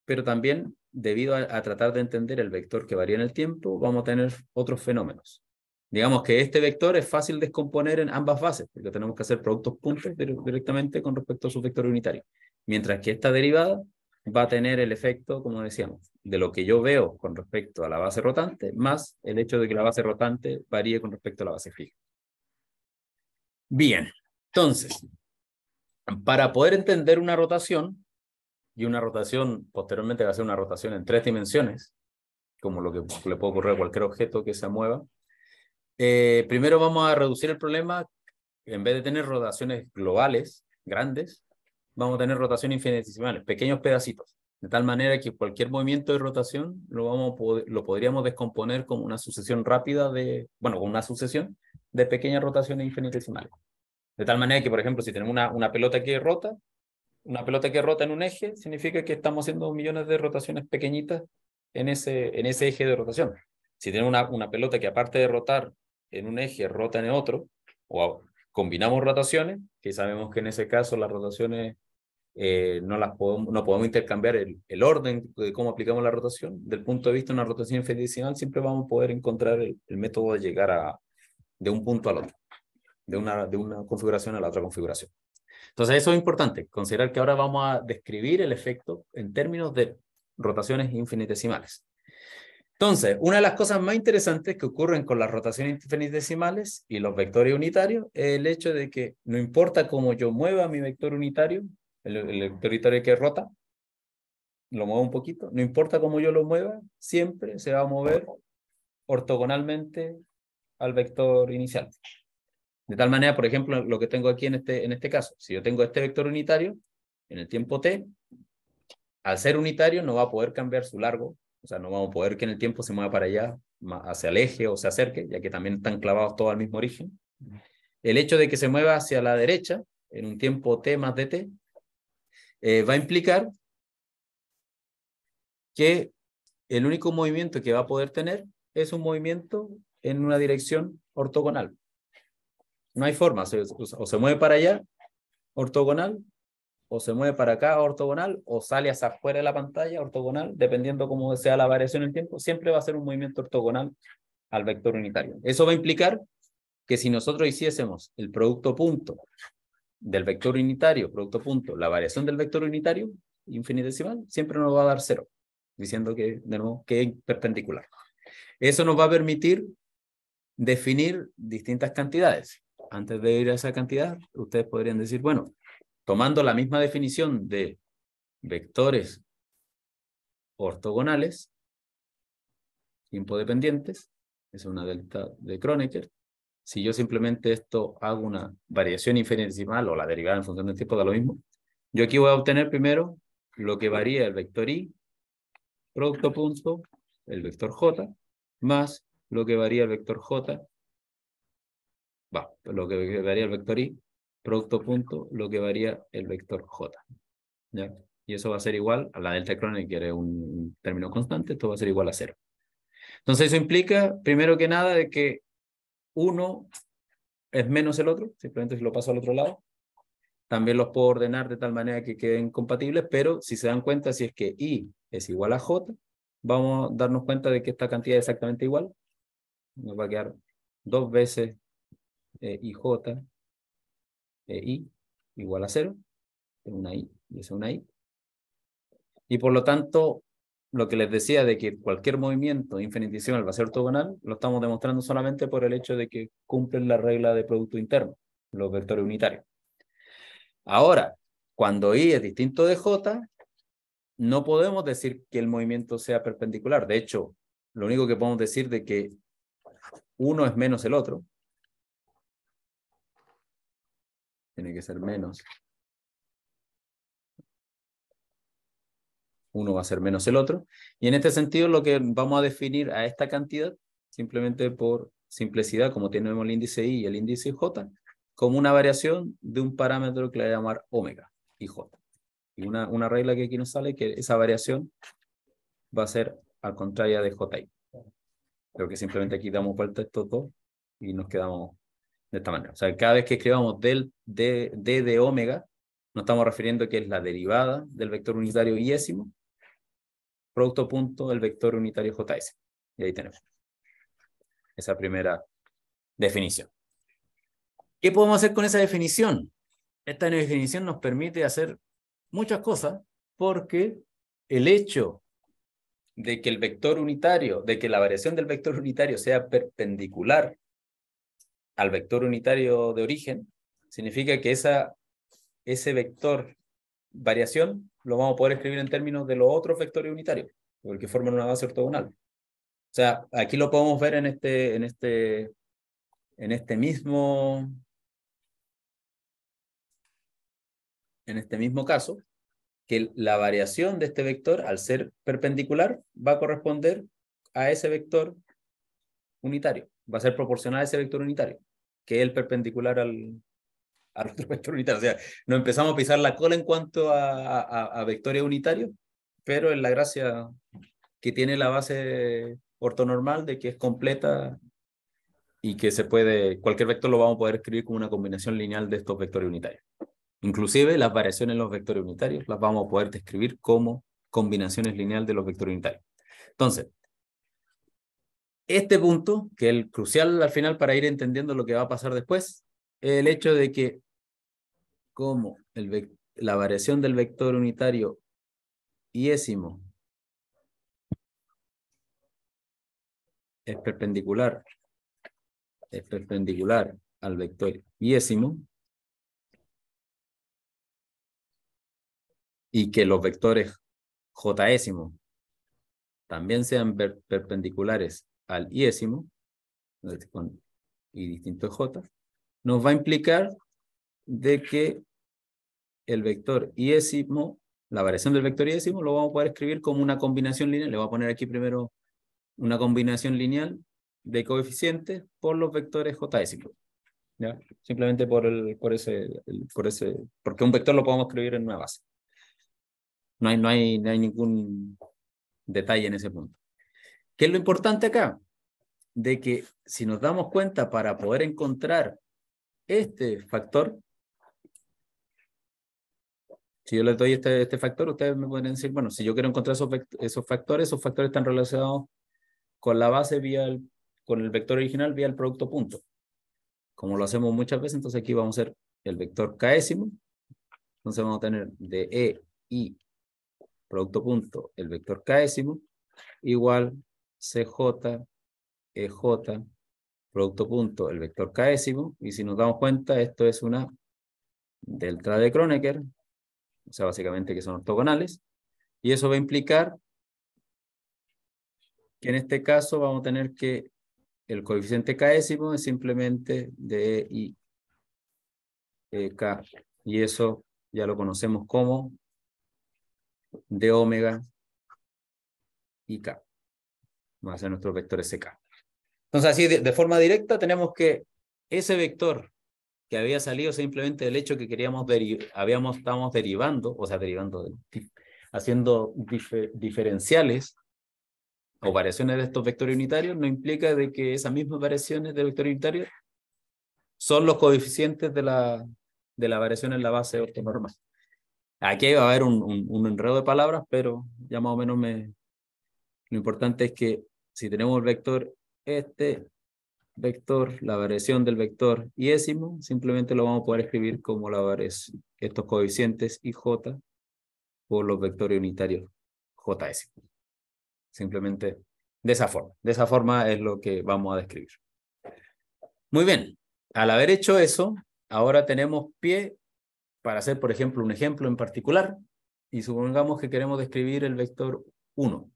pero también debido a, tratar de entender el vector que varía en el tiempo, vamos a tener otros fenómenos. Digamos que este vector es fácil descomponer en ambas bases, porque tenemos que hacer productos puntos directamente con respecto a su vector unitario. Mientras que esta derivada va a tener el efecto, como decíamos, de lo que yo veo con respecto a la base rotante, más el hecho de que la base rotante varíe con respecto a la base fija. Bien, entonces, para poder entender una rotación, y una rotación posteriormente va a ser una rotación en tres dimensiones, como lo que le puede ocurrir a cualquier objeto que se mueva, eh, primero vamos a reducir el problema, en vez de tener rotaciones globales, grandes, vamos a tener rotaciones infinitesimales, pequeños pedacitos, de tal manera que cualquier movimiento de rotación lo, vamos lo podríamos descomponer como una sucesión rápida de, bueno, una sucesión de pequeñas rotaciones infinitesimales. De tal manera que, por ejemplo, si tenemos una, una pelota que rota, una pelota que rota en un eje, significa que estamos haciendo millones de rotaciones pequeñitas en ese, en ese eje de rotación. Si tenemos una, una pelota que aparte de rotar en un eje, rota en otro, o combinamos rotaciones, que sabemos que en ese caso las rotaciones eh, no, las podemos, no podemos intercambiar el, orden de cómo aplicamos la rotación. Del punto de vista de una rotación infinitesimal, siempre vamos a poder encontrar el, método de llegar a, de un punto al otro de una, de una configuración a la otra configuración. Entonces eso es importante, considerar que ahora vamos a describir el efecto en términos de rotaciones infinitesimales. Entonces, una de las cosas más interesantes que ocurren con las rotaciones infinitesimales y los vectores unitarios es el hecho de que no importa cómo yo mueva mi vector unitario, el, el vector unitario que rota, lo muevo un poquito, no importa cómo yo lo mueva, siempre se va a mover ortogonalmente al vector inicial. De tal manera, por ejemplo, lo que tengo aquí en este, en este caso, si yo tengo este vector unitario, en el tiempo t, al ser unitario no va a poder cambiar su largo, o sea, no vamos a poder que en el tiempo se mueva para allá, hacia el eje o se acerque, ya que también están clavados todos al mismo origen. El hecho de que se mueva hacia la derecha, en un tiempo t más dt, eh, va a implicar que el único movimiento que va a poder tener es un movimiento en una dirección ortogonal. No hay forma, o se mueve para allá, ortogonal, o se mueve para acá, ortogonal, o sale hacia afuera de la pantalla, ortogonal, dependiendo cómo sea la variación en el tiempo, siempre va a ser un movimiento ortogonal al vector unitario. Eso va a implicar que si nosotros hiciésemos el producto punto del vector unitario, producto punto, la variación del vector unitario, infinitesimal, siempre nos va a dar cero, diciendo que, de nuevo, que es perpendicular. Eso nos va a permitir definir distintas cantidades antes de ir a esa cantidad, ustedes podrían decir, bueno, tomando la misma definición de vectores ortogonales, impodependientes, es una delta de Kronecker, si yo simplemente esto hago una variación infinitesimal o la derivada en función del tiempo da lo mismo, yo aquí voy a obtener primero lo que varía el vector i, producto punto, el vector j, más lo que varía el vector j va, lo que varía el vector i, producto punto, lo que varía el vector j. ¿ya? Y eso va a ser igual a la delta crónica, que era un término constante, esto va a ser igual a cero. Entonces eso implica, primero que nada, de que uno es menos el otro, simplemente si lo paso al otro lado. También los puedo ordenar de tal manera que queden compatibles, pero si se dan cuenta, si es que i es igual a j, vamos a darnos cuenta de que esta cantidad es exactamente igual. Nos va a quedar dos veces eh, IJ, eh, I, igual a 0. Tengo una I y es una I. Y por lo tanto, lo que les decía de que cualquier movimiento infinitesimal va a ser ortogonal, lo estamos demostrando solamente por el hecho de que cumplen la regla de producto interno, los vectores unitarios. Ahora, cuando I es distinto de J, no podemos decir que el movimiento sea perpendicular. De hecho, lo único que podemos decir de que uno es menos el otro, Tiene que ser menos. Uno va a ser menos el otro. Y en este sentido, lo que vamos a definir a esta cantidad, simplemente por simplicidad, como tenemos el índice i y el índice j, como una variación de un parámetro que le voy a llamar omega, y j. Y una, una regla que aquí nos sale que esa variación va a ser al contrario de J Creo que simplemente aquí damos vuelta estos dos y nos quedamos de esta manera. O sea, cada vez que escribamos del, de, omega, nos estamos refiriendo que es la derivada del vector unitario yésimo, producto punto del vector unitario js. Y ahí tenemos esa primera definición. ¿Qué podemos hacer con esa definición? Esta definición nos permite hacer muchas cosas porque el hecho de que el vector unitario, de que la variación del vector unitario sea perpendicular al vector unitario de origen, significa que esa, ese vector variación lo vamos a poder escribir en términos de los otros vectores unitarios, porque forman una base ortogonal. O sea, aquí lo podemos ver en este, en este, en este mismo en este mismo caso, que la variación de este vector, al ser perpendicular, va a corresponder a ese vector unitario, va a ser proporcional a ese vector unitario que es el perpendicular al, otro vector unitario. O sea, nos empezamos a pisar la cola en cuanto a, a, vectores unitarios, pero en la gracia que tiene la base ortonormal de que es completa y que se puede, cualquier vector lo vamos a poder escribir como una combinación lineal de estos vectores unitarios. Inclusive las variaciones en los vectores unitarios las vamos a poder describir como combinaciones lineales de los vectores unitarios. Entonces, este punto, que es crucial al final para ir entendiendo lo que va a pasar después, es el hecho de que como la variación del vector unitario yésimo es perpendicular, es
perpendicular al vector yésimo,
y que los vectores jésimo también sean perpendiculares al iésimo, este, con y distinto j, nos va a implicar de que el vector iésimo, la variación del vector iésimo, lo vamos a poder escribir como una combinación lineal. Le voy a poner aquí primero una combinación lineal de coeficientes por los vectores j ¿Ya? Simplemente por, el, por, ese, por ese, porque un vector lo podemos escribir en una base. No hay, no hay, no hay ningún detalle en ese punto. ¿Qué es lo importante acá? De que si nos damos cuenta para poder encontrar este factor, si yo les doy este, este factor, ustedes me pueden decir, bueno, si yo quiero encontrar esos, esos factores, esos factores están relacionados con la base vía el, con el vector original vía el producto punto. Como lo hacemos muchas veces, entonces aquí vamos a hacer el vector késimo. Entonces vamos a tener de E, I, producto punto, el vector késimo, igual CJ, EJ, producto punto, el vector késimo, y si nos damos cuenta, esto es una delta de Kronecker, o sea, básicamente que son ortogonales, y eso va a implicar que en este caso vamos a tener que el coeficiente késimo es simplemente de y e k, y eso ya lo conocemos como de omega y k va a ser nuestros vectores SK. Entonces, así de, forma directa tenemos que ese vector que había salido simplemente del hecho que queríamos habíamos estamos derivando, o sea, derivando, *laughs* haciendo diferenciales o variaciones de estos vectores unitarios, no implica de que esas mismas variaciones del vector unitario son los coeficientes de la, de la variación en la base ortonormal. Aquí va a haber un, un, un enredo de palabras, pero ya más o menos me, lo importante es que si tenemos el vector este vector, la variación del vector yésimo, simplemente lo vamos a poder escribir como la estos coeficientes y j por los vectores unitarios j Simplemente de esa forma. De esa forma es lo que vamos a describir. Muy bien. Al haber hecho eso, ahora tenemos pie para hacer, por ejemplo, un ejemplo en particular. Y supongamos que queremos describir el vector 1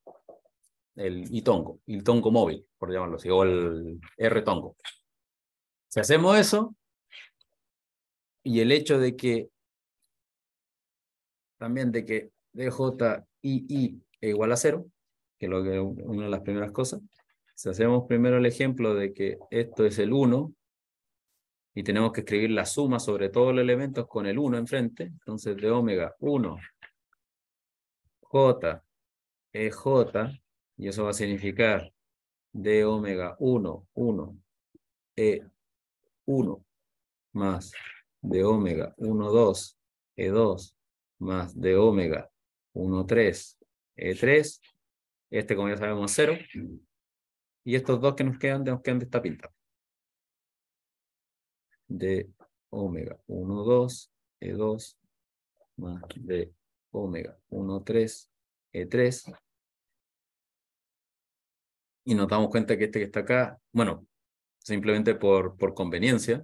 el y-tongo, el tongo móvil, por llamarlo así, o el r tongo Si hacemos eso, y el hecho de que también de que DJII es igual a cero, que es una de las primeras cosas, si hacemos primero el ejemplo de que esto es el 1, y tenemos que escribir la suma sobre todos los elementos con el 1 enfrente, entonces de omega 1, J, EJ, y eso va a significar D omega 1, 1, E 1 más D omega 1, 2, E2 más D omega 1, 3, E3. Este, como ya sabemos, es 0. Y estos dos que nos quedan, nos quedan de esta pinta.
D omega 1, 2, E2
más D omega 1, 3, E3 y nos damos cuenta que este que está acá, bueno, simplemente por, por conveniencia,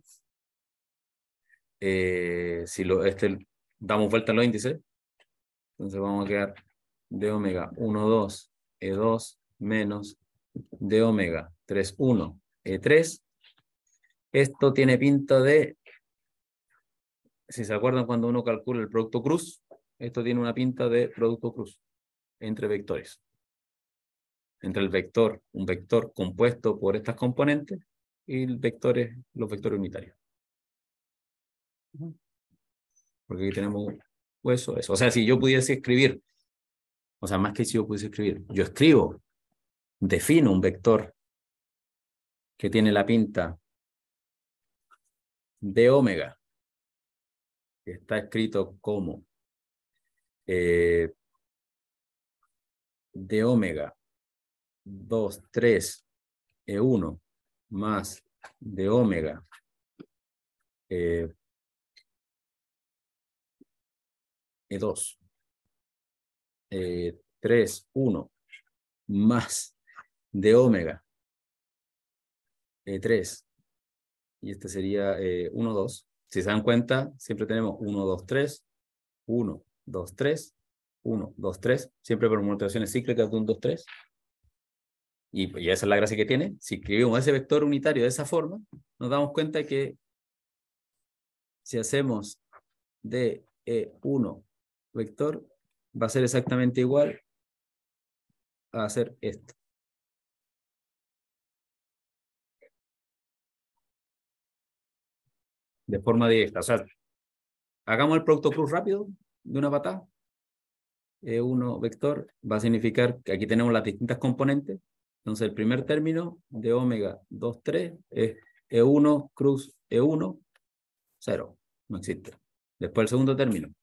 eh, si lo, este, damos vuelta a los índices, entonces vamos a quedar de omega 1, 2, E2 menos de omega 3, 1, E3. Esto tiene pinta de, si se acuerdan cuando uno calcula el producto cruz, esto tiene una pinta de producto cruz entre vectores entre el vector, un vector compuesto por estas componentes, y los vectores unitarios. Porque aquí tenemos eso, eso. O sea, si yo pudiese escribir, o sea, más que si yo pudiese escribir, yo escribo, defino un vector que tiene la pinta
de omega, que está escrito como eh, de omega 2, 3, E1 más de omega eh, E2, eh, 3, 1 eh,
más de omega E3 eh, y este sería eh, 1, 2. Si se dan cuenta, siempre tenemos 1, 2, 3, 1, 2, 3, 1, 2, 3, siempre por mutaciones cíclicas de 1, 2, 3. Pues, y, esa es la gracia que tiene. Si escribimos ese vector unitario de esa forma, nos damos cuenta que si hacemos de E1 vector, va a ser exactamente igual a hacer esto. De forma directa. O sea, hagamos el producto cruz rápido de una patada. E1 vector va a significar que aquí tenemos las distintas componentes entonces, el primer término de omega 2, 3 es E1 cruz E1, 0. No existe. Después el segundo término.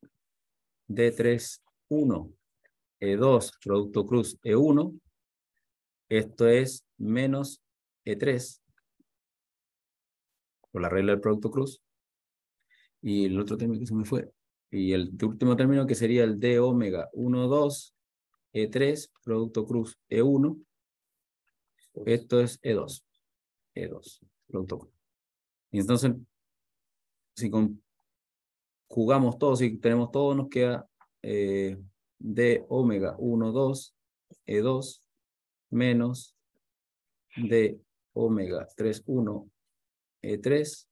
D3, 1. E2, producto cruz E1. Esto es menos E3 por la regla del producto cruz. Y el otro término que se me fue. Y el último término que sería el D omega 1, 2, E3, producto cruz E1 esto es E2. E2, pronto Y entonces, si jugamos todo, si tenemos todo, nos queda eh, D omega 1, 2, E2 menos D omega 3, 1, E3.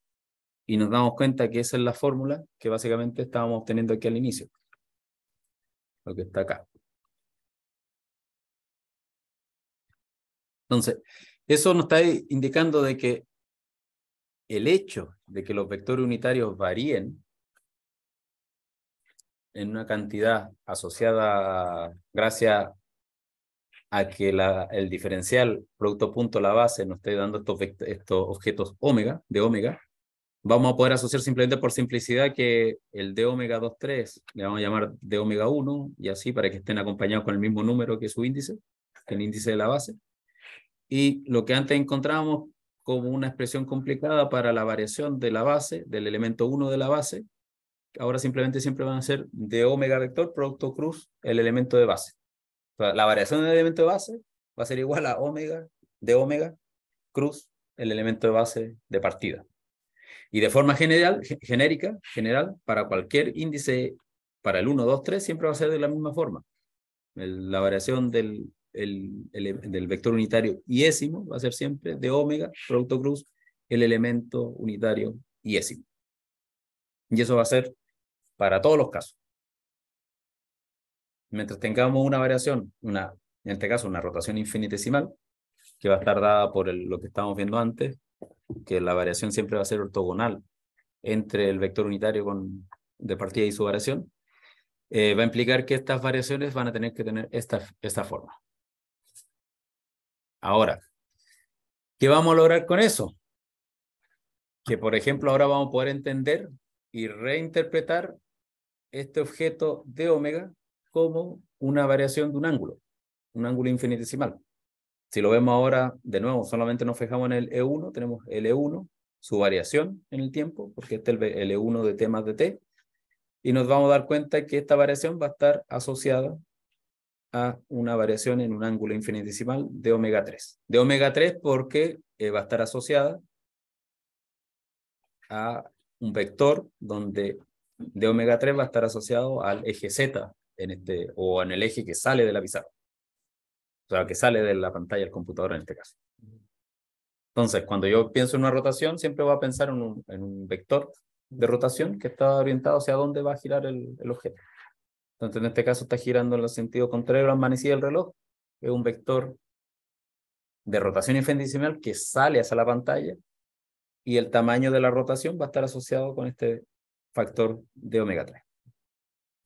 Y nos damos cuenta que esa es la fórmula que básicamente estábamos obteniendo aquí al inicio. Lo que está acá. Entonces, eso nos está indicando de que el hecho de que los vectores unitarios varíen en una cantidad asociada gracias a que el diferencial producto punto la base nos esté dando estos, estos objetos omega, de omega, vamos a poder asociar simplemente por simplicidad que el de omega 2, 3 le vamos a llamar de omega 1 y así para que estén acompañados con el mismo número que su índice, el índice de la base y lo que antes encontrábamos como una expresión complicada para la variación de la base, del elemento 1 de la base, ahora simplemente siempre van a ser de omega vector producto cruz el elemento de base. la variación del elemento de base va a ser igual a omega de omega cruz el elemento de base de partida. Y de forma general, genérica, general, para cualquier índice, para el 1, 2, 3, siempre va a ser de la misma forma. la variación del el, del vector unitario yésimo, va a ser siempre de omega, producto cruz, el elemento unitario yésimo. Y eso va a ser para todos los casos. Mientras tengamos una variación, una, en este caso una rotación infinitesimal, que va a estar dada por lo que estábamos viendo antes, que la variación siempre va a ser ortogonal entre el vector unitario con, de partida y su variación, eh, va a implicar que estas variaciones van a tener que tener esta, esta forma. Ahora, ¿qué vamos a lograr con eso? Que, por ejemplo, ahora vamos a poder entender y reinterpretar este objeto de omega como una variación de un ángulo, un ángulo infinitesimal. Si lo vemos ahora, de nuevo, solamente nos fijamos en el E1, tenemos el E1, su variación en el tiempo, porque este es el E1 e de más de T, y nos vamos a dar cuenta que esta variación va a estar asociada a una variación en un ángulo infinitesimal de omega 3. De omega 3 porque eh, va a estar asociada a un vector donde de omega 3 va a estar asociado al eje Z en este, o en el eje que sale de la pizarra. O sea, que sale de la pantalla del computador en este caso. Entonces, cuando yo pienso en una rotación, siempre voy a pensar en un, vector de rotación que está orientado hacia dónde va a girar el objeto. Entonces, en este caso está girando en el sentido contrario a la manecilla del reloj. Es un vector de rotación infinitesimal que sale hacia la pantalla y el tamaño de la rotación va a estar asociado con este factor de omega 3.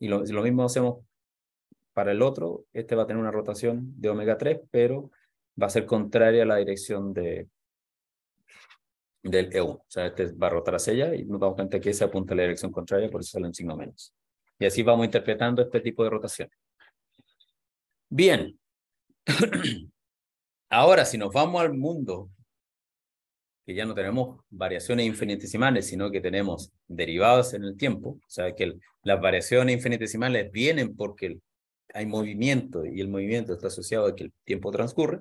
Y lo, mismo hacemos para el otro. Este va a tener una rotación de omega 3, pero va a ser contraria a la dirección de, del e O sea, este va a rotar hacia ella y nos damos cuenta que ese apunta a la dirección contraria, por eso sale un signo menos. Y así vamos interpretando este tipo de rotación. Bien. *clears throat* Ahora, si nos vamos al mundo, que ya no tenemos variaciones infinitesimales, sino que tenemos derivadas en el tiempo, o sea, que las variaciones infinitesimales vienen porque hay movimiento y el movimiento está asociado a que el tiempo transcurre,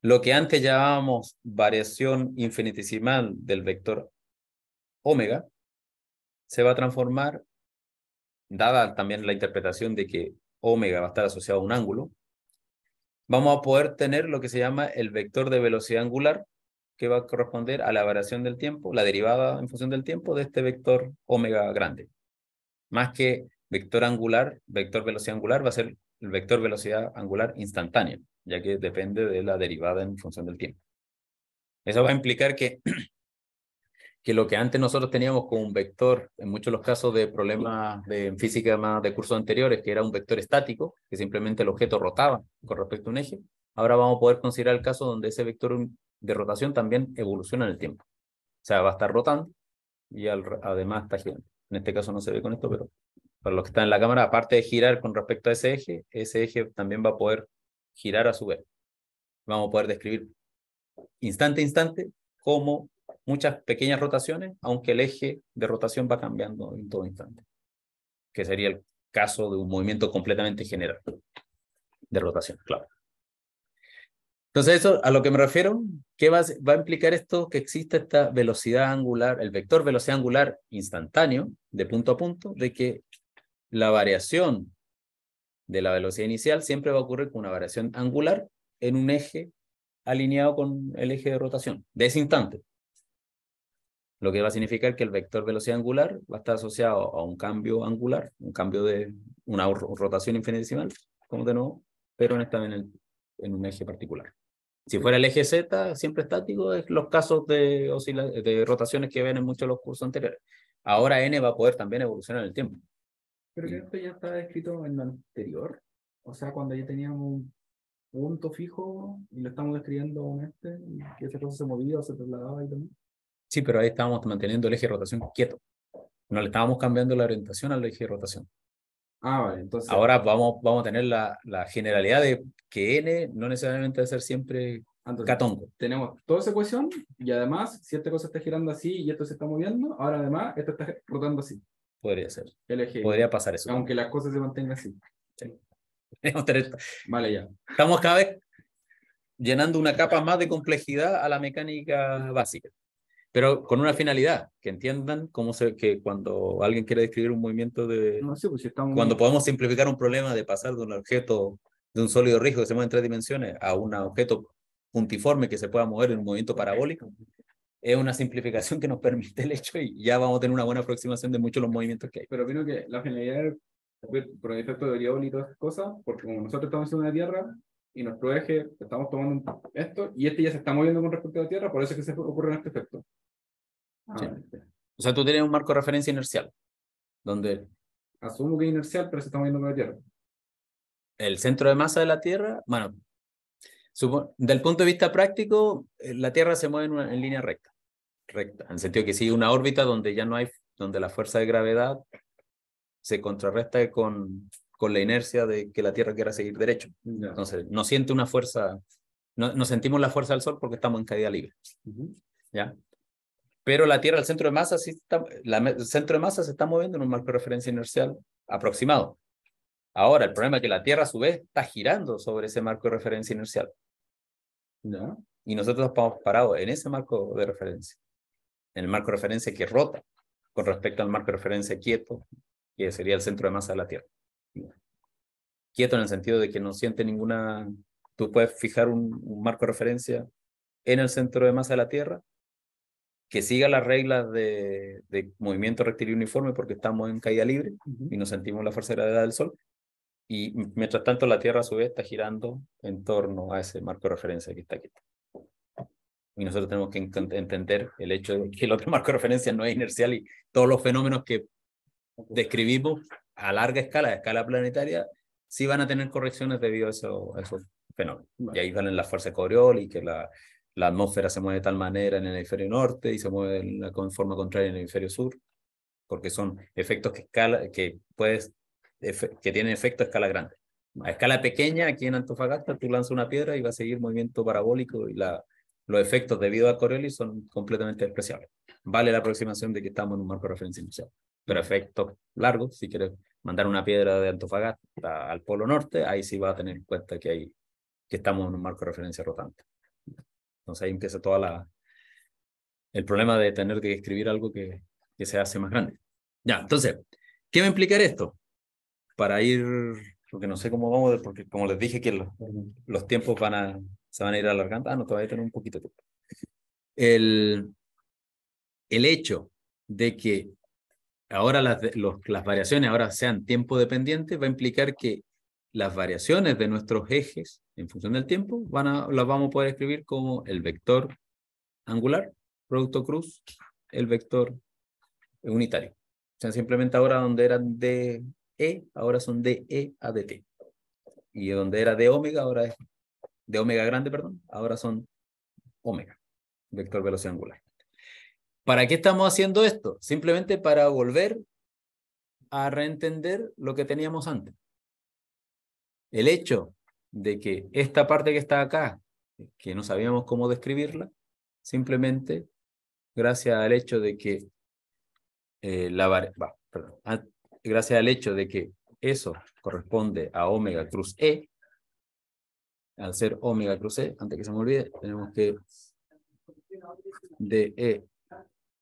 lo que antes llamábamos variación infinitesimal del vector omega, se va a transformar dada también la interpretación de que omega va a estar asociado a un ángulo, vamos a poder tener lo que se llama el vector de velocidad angular, que va a corresponder a la variación del tiempo, la derivada en función del tiempo de este vector omega grande. Más que vector angular, vector velocidad angular va a ser el vector velocidad angular instantáneo, ya que depende de la derivada en función del tiempo. Eso va a implicar que *clears throat* que lo que antes nosotros teníamos como un vector, en muchos de los casos de problemas de en física más de cursos anteriores, que era un vector estático, que simplemente el objeto rotaba con respecto a un eje, ahora vamos a poder considerar el caso donde ese vector de rotación también evoluciona en el tiempo. O sea, va a estar rotando y además está girando. En este caso no se ve con esto, pero para los que están en la cámara, aparte de girar con respecto a ese eje, ese eje también va a poder girar a su vez. Vamos a poder describir instante a instante cómo muchas pequeñas rotaciones, aunque el eje de rotación va cambiando en todo instante, que sería el caso de un movimiento completamente general de rotación, claro. Entonces, eso a lo que me refiero, ¿qué va, a implicar esto? Que exista esta velocidad angular, el vector velocidad angular instantáneo, de punto a punto, de que la variación de la velocidad inicial siempre va a ocurrir con una variación angular en un eje alineado con el eje de rotación, de ese instante lo que va a significar que el vector velocidad angular va a estar asociado a un cambio angular, un cambio de una rotación infinitesimal, como de nuevo, pero en, esta, en, el, en un eje particular. Si fuera el eje Z, siempre estático, es los casos de, de rotaciones que ven en muchos de los cursos anteriores. Ahora N va a poder también evolucionar en el tiempo. Pero que
esto ya está escrito en lo anterior. O sea, cuando ya teníamos un punto fijo y lo estamos describiendo en este, y que ese punto se movía o se trasladaba y también.
Sí, pero ahí estábamos manteniendo el eje de rotación quieto. No le estábamos cambiando la orientación al eje de rotación. Ah, vale, entonces. Ahora vamos, vamos a tener la, generalidad de que N no necesariamente debe ser siempre catónico. Tenemos toda esa ecuación y además, si esta cosa está girando así y esto se está moviendo, ahora además, esto está rotando así. Podría ser. Podría pasar eso. Aunque las cosas se mantengan así. *laughs* Vale, ya. Estamos cada vez llenando una capa más de complejidad a la mecánica básica pero con una finalidad, que entiendan cómo que cuando alguien quiere describir un movimiento de... No sé, pues si estamos... Cuando podemos simplificar un problema de pasar de un objeto, de un sólido rígido que se mueve en tres dimensiones a un objeto puntiforme que se pueda mover en un movimiento parabólico, es una simplificación que nos permite el hecho y ya vamos a tener una buena aproximación de muchos de los movimientos que hay. Pero creo que la finalidad pues, por el efecto de Orión y todas esas cosas, porque como nosotros estamos en una Tierra y nuestro eje, estamos tomando esto y este ya se está moviendo con respecto a la Tierra, por eso es que se ocurre este efecto. Ah, o sea, tú tienes un marco de referencia inercial, donde... Asumo que es inercial, pero se está moviendo la Tierra. El centro de masa de la Tierra, bueno, del punto de vista práctico, eh, la Tierra se mueve en, línea recta, recta, en el sentido que sigue una órbita donde ya no hay, donde la fuerza de gravedad se contrarresta con, con la inercia de que la Tierra quiera seguir derecho. Entonces, no siente una fuerza, no, no, sentimos la fuerza del Sol porque estamos en caída libre. ¿Ya? pero la Tierra, el centro de masa, sí el centro de masa se está moviendo en un marco de referencia inercial aproximado. Ahora, el problema es que la Tierra a su vez está girando sobre ese marco de referencia inercial. ¿no? Y nosotros estamos parados en ese marco de referencia, en el marco de referencia que rota con respecto al marco de referencia quieto, que sería el centro de masa de la Tierra. Quieto en el sentido de que no siente ninguna... Tú puedes fijar un marco de referencia en el centro de masa de la Tierra que siga las reglas de, movimiento rectilíneo uniforme porque estamos en caída libre y nos sentimos la fuerza de gravedad del Sol. Y mientras tanto, la Tierra a su vez está girando en torno a ese marco de referencia que está aquí. Y nosotros tenemos que entender el hecho de que el otro *laughs* marco de referencia no es inercial y todos los fenómenos que describimos a larga escala, a escala planetaria, sí van a tener correcciones debido a, esos fenómenos. Y ahí van en la fuerza de Coriolis, que la, la atmósfera se mueve de tal manera en el hemisferio norte y se mueve de forma contraria en el hemisferio sur, porque son efectos que, escala, que, puedes, que tienen efecto a escala grande. A escala pequeña, aquí en Antofagasta, tú lanzas una piedra y va a seguir movimiento parabólico y la, los efectos debido a Coriolis son completamente despreciables. Vale la aproximación de que estamos en un marco de referencia inicial. Pero efectos largos, si quieres mandar una piedra de Antofagasta al Polo Norte, ahí sí va a tener en cuenta que, hay, que estamos en un marco de referencia rotante. Entonces ahí empieza toda la el problema de tener que escribir algo que, que se hace más grande. Ya, entonces, ¿qué va a implicar esto? Para ir, porque no sé cómo vamos, porque como les dije que los, los tiempos van a, se van a ir alargando, ah, no, todavía tengo un poquito de tiempo. El, el hecho de que ahora las, las variaciones ahora sean tiempo dependientes va a implicar que las variaciones de nuestros ejes en función del tiempo van las vamos a poder escribir como el vector angular, producto cruz, el vector unitario. O sea, simplemente ahora donde era de E, ahora son de E a dt. Y donde era de omega, ahora es de omega grande, perdón, ahora son omega, vector velocidad angular. ¿Para qué estamos haciendo esto? Simplemente para volver a reentender lo que teníamos antes el hecho de que esta parte que está acá, que no sabíamos cómo describirla, simplemente gracias al hecho de que eh, la gracias al hecho de que eso corresponde a omega cruz E, al ser omega cruz E, antes que se me olvide, tenemos que de E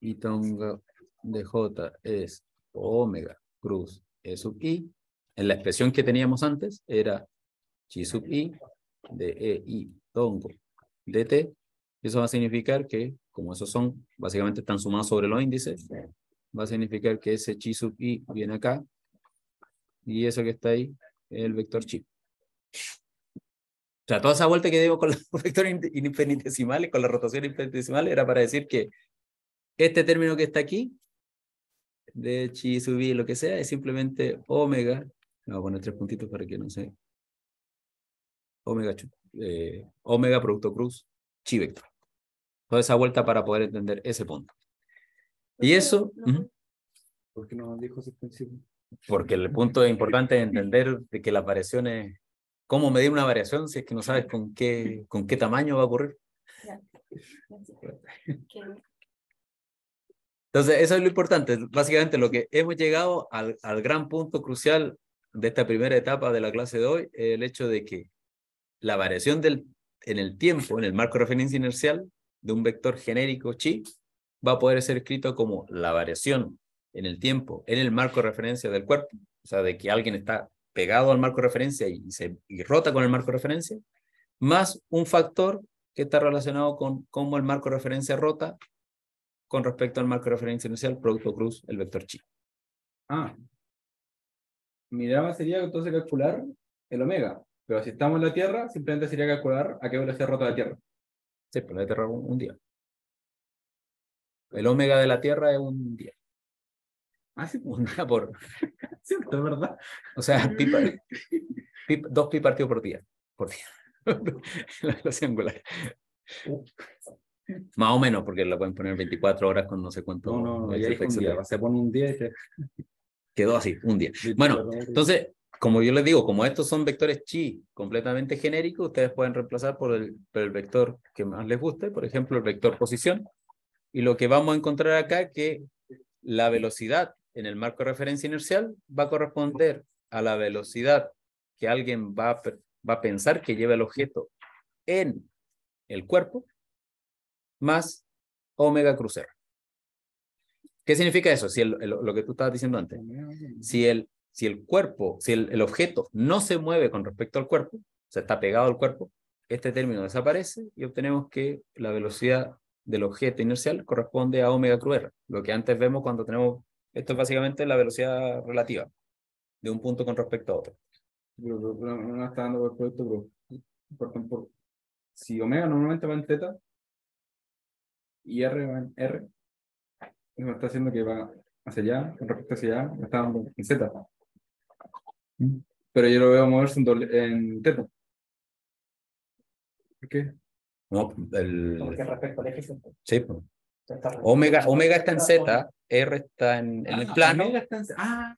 y de J es omega cruz E sub I en la expresión que teníamos antes era chi sub i de e i dongo dt. Eso va a significar que, como esos son, básicamente están sumados sobre los índices, va a significar que ese chi sub i viene acá y eso que está ahí es el vector chi. O sea, toda esa vuelta que digo con los *laughs* vectores infinitesimales, con la rotación infinitesimal, era para decir que este término que está aquí, de chi sub i, lo que sea, es simplemente omega Voy a poner tres puntitos para que no se... Eh, Omega, Producto Cruz, chi vector. Toda esa vuelta para poder entender ese punto. Y eso...
¿Por qué no dijo ese
Porque el punto importante es entender de que las es cómo medir una variación si es que no sabes con qué, con qué tamaño va a ocurrir. Entonces, eso es lo importante. Básicamente, lo que hemos llegado al, al gran punto crucial de esta primera etapa de la clase de hoy el hecho de que la variación del, en el tiempo, en el marco de referencia inercial de un vector genérico chi, va a poder ser escrito como la variación en el tiempo, en el marco de referencia del cuerpo, o sea, de que alguien está pegado al marco de referencia y, se, rota con el marco de referencia, más un factor que está relacionado con cómo el marco de referencia rota con respecto al marco de referencia inercial, producto cruz, el vector chi. Ah, mi drama sería entonces calcular el omega. Pero si estamos en la Tierra, simplemente sería calcular a qué velocidad rota la Tierra. Sí, pero pues, la Tierra un, día. El omega de la Tierra es un día. Ah, sí, pues. un día por. Cierto, *laughs* es verdad. O sea, pi *laughs* dos pi partido por día. Por día. *laughs* la velocidad angular. Más o menos, porque la pueden poner 24 horas con no sé cuánto. No, no, no se pone un día y se... Quedó así, un día. Bueno, entonces, como yo les digo, como estos son vectores chi completamente genéricos, ustedes pueden reemplazar por el, el vector que más les guste, por ejemplo, el vector posición. Y lo que vamos a encontrar acá es que la velocidad en el marco de referencia inercial va a corresponder a la velocidad que alguien va va a pensar que lleva el objeto en el cuerpo, más omega crucero. ¿Qué significa eso? Si lo que tú estabas diciendo antes, si el, si el cuerpo, si el, objeto no se mueve con respecto al cuerpo, o sea, está pegado al cuerpo, este término desaparece y obtenemos que la velocidad del objeto inercial corresponde a omega cruz lo que antes vemos cuando tenemos, esto es básicamente la velocidad relativa de un punto con respecto a otro.
por si omega normalmente va en teta y r va en r, está haciendo que va hacia allá, con respecto hacia allá, está en Z. Mm. Pero yo lo veo moverse en, en teta. ¿Por
qué? No, el... qué respecto al eje Sí, pues. Omega, omega está en Z, R está en, el ah, plano. Ah.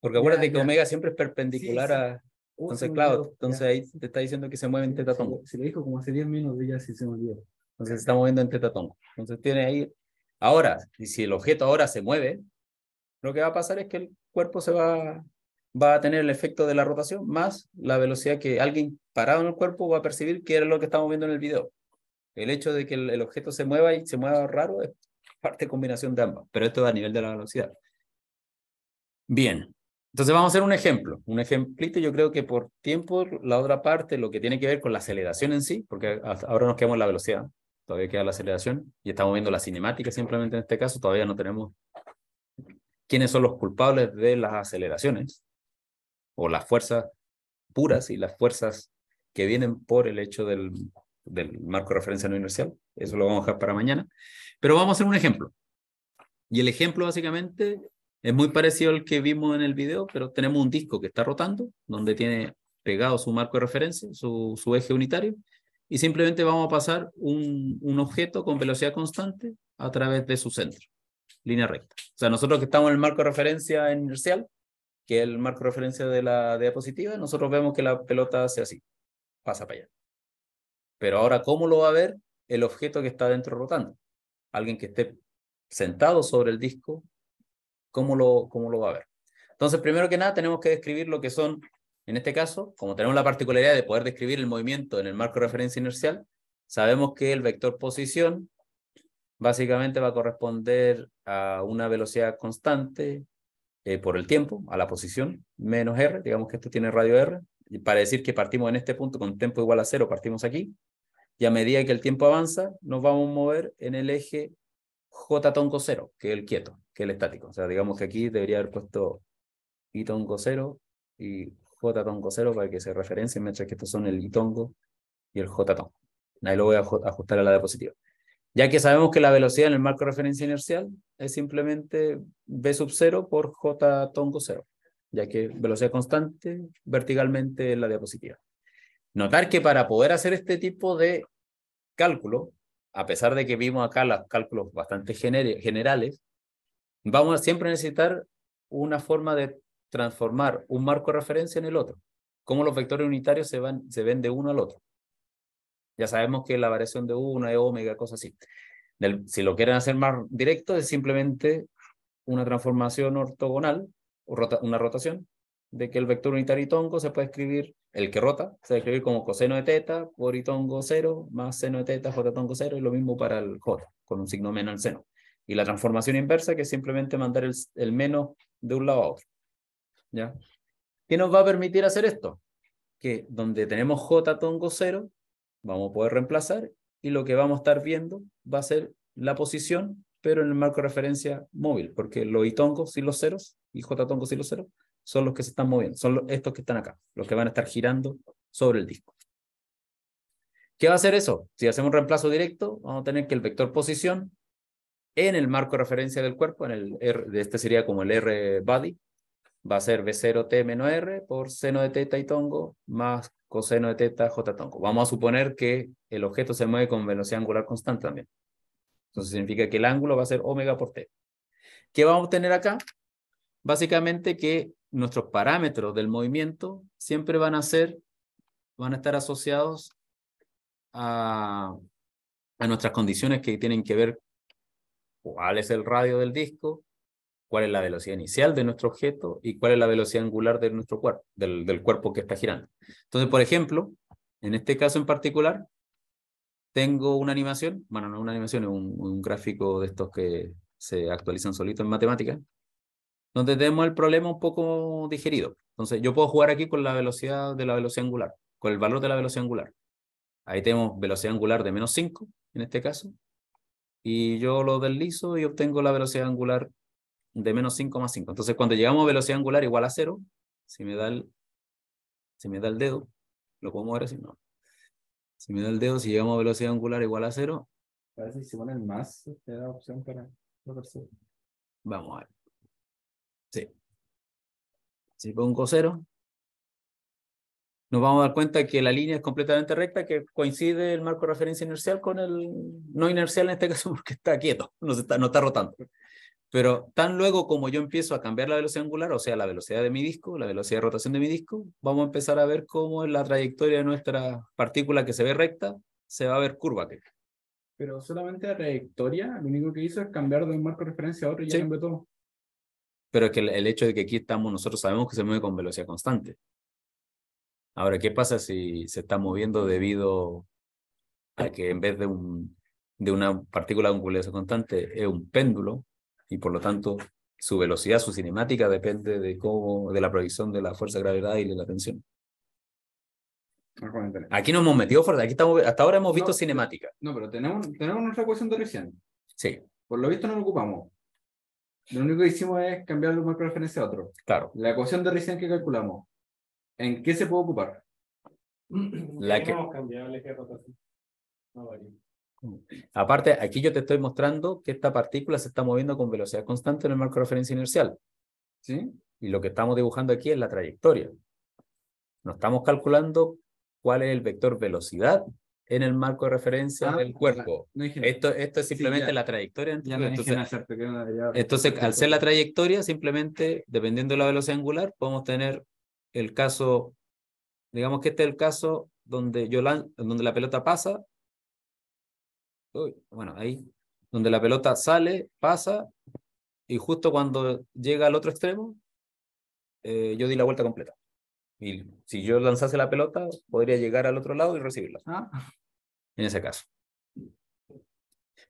Porque acuérdate que omega siempre es perpendicular a...
Oh, entonces, claro,
entonces ahí te está diciendo que se mueve en teta si Si lo dijo como hace 10 minutos ya se me Entonces se está moviendo en teta Entonces tiene ahí Ahora, si el objeto ahora se mueve, lo que va a pasar es que el cuerpo se va, va a tener el efecto de la rotación más la velocidad que alguien parado en el cuerpo va a percibir que era lo que estamos viendo en el video. El hecho de que el, objeto se mueva y se mueva raro es parte combinación de ambas, pero esto es a nivel de la velocidad. Bien, entonces vamos a hacer un ejemplo, un ejemplito, yo creo que por tiempo, la otra parte, lo que tiene que ver con la aceleración en sí, porque ahora nos quedamos en la velocidad, todavía queda la aceleración y estamos viendo la cinemática simplemente en este caso, todavía no tenemos quiénes son los culpables de las aceleraciones o las fuerzas puras y las fuerzas que vienen por el hecho del, marco de referencia no inercial. Eso lo vamos a dejar para mañana. Pero vamos a hacer un ejemplo. Y el ejemplo básicamente es muy parecido al que vimos en el video, pero tenemos un disco que está rotando, donde tiene pegado su marco de referencia, su eje unitario, y simplemente vamos a pasar un, un, objeto con velocidad constante a través de su centro, línea recta. O sea, nosotros que estamos en el marco de referencia inercial, que es el marco de referencia de la diapositiva, nosotros vemos que la pelota hace así, pasa para allá. Pero ahora, ¿cómo lo va a ver el objeto que está dentro rotando? Alguien que esté sentado sobre el disco, ¿cómo lo, cómo lo va a ver? Entonces, primero que nada, tenemos que describir lo que son en este caso, como tenemos la particularidad de poder describir el movimiento en el marco de referencia inercial, sabemos que el vector posición básicamente va a corresponder a una velocidad constante eh, por el tiempo, a la posición, menos r, digamos que esto tiene radio r, y para decir que partimos en este punto con tiempo igual a cero, partimos aquí, y a medida que el tiempo avanza, nos vamos a mover en el eje j tonco cero, que es el quieto, que es el estático. O sea, digamos que aquí debería haber puesto i tonco cero y J tongo 0 para que se referencie, mientras que estos son el I y el J tongo. Ahí lo voy a ajustar a la diapositiva. Ya que sabemos que la velocidad en el marco de referencia inercial es simplemente B sub 0 por J tongo 0, ya que velocidad constante verticalmente en la diapositiva. Notar que para poder hacer este tipo de cálculo, a pesar de que vimos acá los cálculos bastante generales, vamos a siempre necesitar una forma de transformar un marco de referencia en el otro. Cómo los vectores unitarios se, van, se ven de uno al otro. Ya sabemos que la variación de una, de omega, cosas así. si lo quieren hacer más directo, es simplemente una transformación ortogonal, o una rotación, de que el vector unitario tongo se puede escribir, el que rota, se puede escribir como coseno de teta por tongo 0, más seno de teta, j tongo 0, y lo mismo para el j, con un signo menos al seno. Y la transformación inversa, que es simplemente mandar el menos de un lado a otro. ¿ya? ¿Qué nos va a permitir hacer esto? Que donde tenemos J tongo 0, vamos a poder reemplazar y lo que vamos a estar viendo va a ser la posición, pero en el marco de referencia móvil, porque los itongos tongos y los ceros y J tongos y los ceros son los que se están moviendo, son estos que están acá, los que van a estar girando sobre el disco. ¿Qué va a hacer eso? Si hacemos un reemplazo directo, vamos a tener que el vector posición en el marco de referencia del cuerpo, en el R, este sería como el R body, va a ser B0T menos R por seno de teta y tongo más coseno de teta J tongo. Vamos a suponer que el objeto se mueve con velocidad angular constante también. Entonces significa que el ángulo va a ser omega por T. ¿Qué vamos a obtener acá? Básicamente que nuestros parámetros del movimiento siempre van a ser, van a estar asociados a, a nuestras condiciones que tienen que ver cuál es el radio del disco, cuál es la velocidad inicial de nuestro objeto y cuál es la velocidad angular de nuestro cuerpo, del, cuerpo que está girando. Entonces, por ejemplo, en este caso en particular, tengo una animación, bueno, no una animación, es un, gráfico de estos que se actualizan solito en matemáticas, donde tenemos el problema un poco digerido. Entonces, yo puedo jugar aquí con la velocidad de la velocidad angular, con el valor de la velocidad angular. Ahí tenemos velocidad angular de menos 5, en este caso, y yo lo deslizo y obtengo la velocidad angular de menos más 5, Entonces, cuando llegamos a velocidad angular igual a 0, si me da el, si me da el dedo, lo puedo mover así, no. Si me da el dedo, si llegamos a velocidad angular igual a 0.
Parece que si ponen más, te da opción para
Vamos a ver. Sí. Si pongo 0, nos vamos a dar cuenta que la línea es completamente recta, que coincide el marco de referencia inercial con el no inercial en este caso *laughs* porque está quieto, no, está, no está rotando. Pero tan luego como yo empiezo a cambiar la velocidad angular, o sea, la velocidad de mi disco, la velocidad de rotación de mi disco, vamos a empezar a ver cómo la trayectoria de nuestra partícula que se ve recta se va a ver curva. Pero solamente la trayectoria, lo único que hizo es cambiar de un marco de referencia a otro y ya cambió todo. Pero es que el, hecho de que aquí estamos, nosotros sabemos que se mueve con velocidad constante. Ahora, ¿qué pasa si se está moviendo debido a que en vez de, un, de una partícula con velocidad constante es un péndulo y por lo tanto su velocidad, su cinemática depende de cómo, de la proyección de la fuerza de gravedad y de la tensión. Aquí no hemos metido fuerza, aquí estamos, hasta ahora hemos visto cinemática.
No, pero tenemos,
tenemos nuestra ecuación de recién Sí. Por lo visto no lo ocupamos. Lo único que hicimos es cambiar de un de referencia a otro. Claro. La ecuación de recién que calculamos, ¿en qué se puede ocupar?
La que... No varía.
Aparte, aquí yo te estoy mostrando que esta partícula se está moviendo con velocidad constante en el marco de referencia inercial. ¿sí? Y lo que estamos dibujando aquí es la trayectoria. No estamos calculando cuál es el vector velocidad en el marco de referencia ah, del cuerpo. esto, esto es simplemente la trayectoria. entonces, al ser la trayectoria, simplemente, dependiendo de la velocidad angular, podemos tener el caso, digamos que este es el caso donde, donde la pelota pasa bueno, ahí, donde la pelota sale, pasa, y justo cuando llega al otro extremo, eh, yo di la vuelta completa. Y si yo lanzase la pelota, podría llegar al otro lado y recibirla. Ah. En ese caso.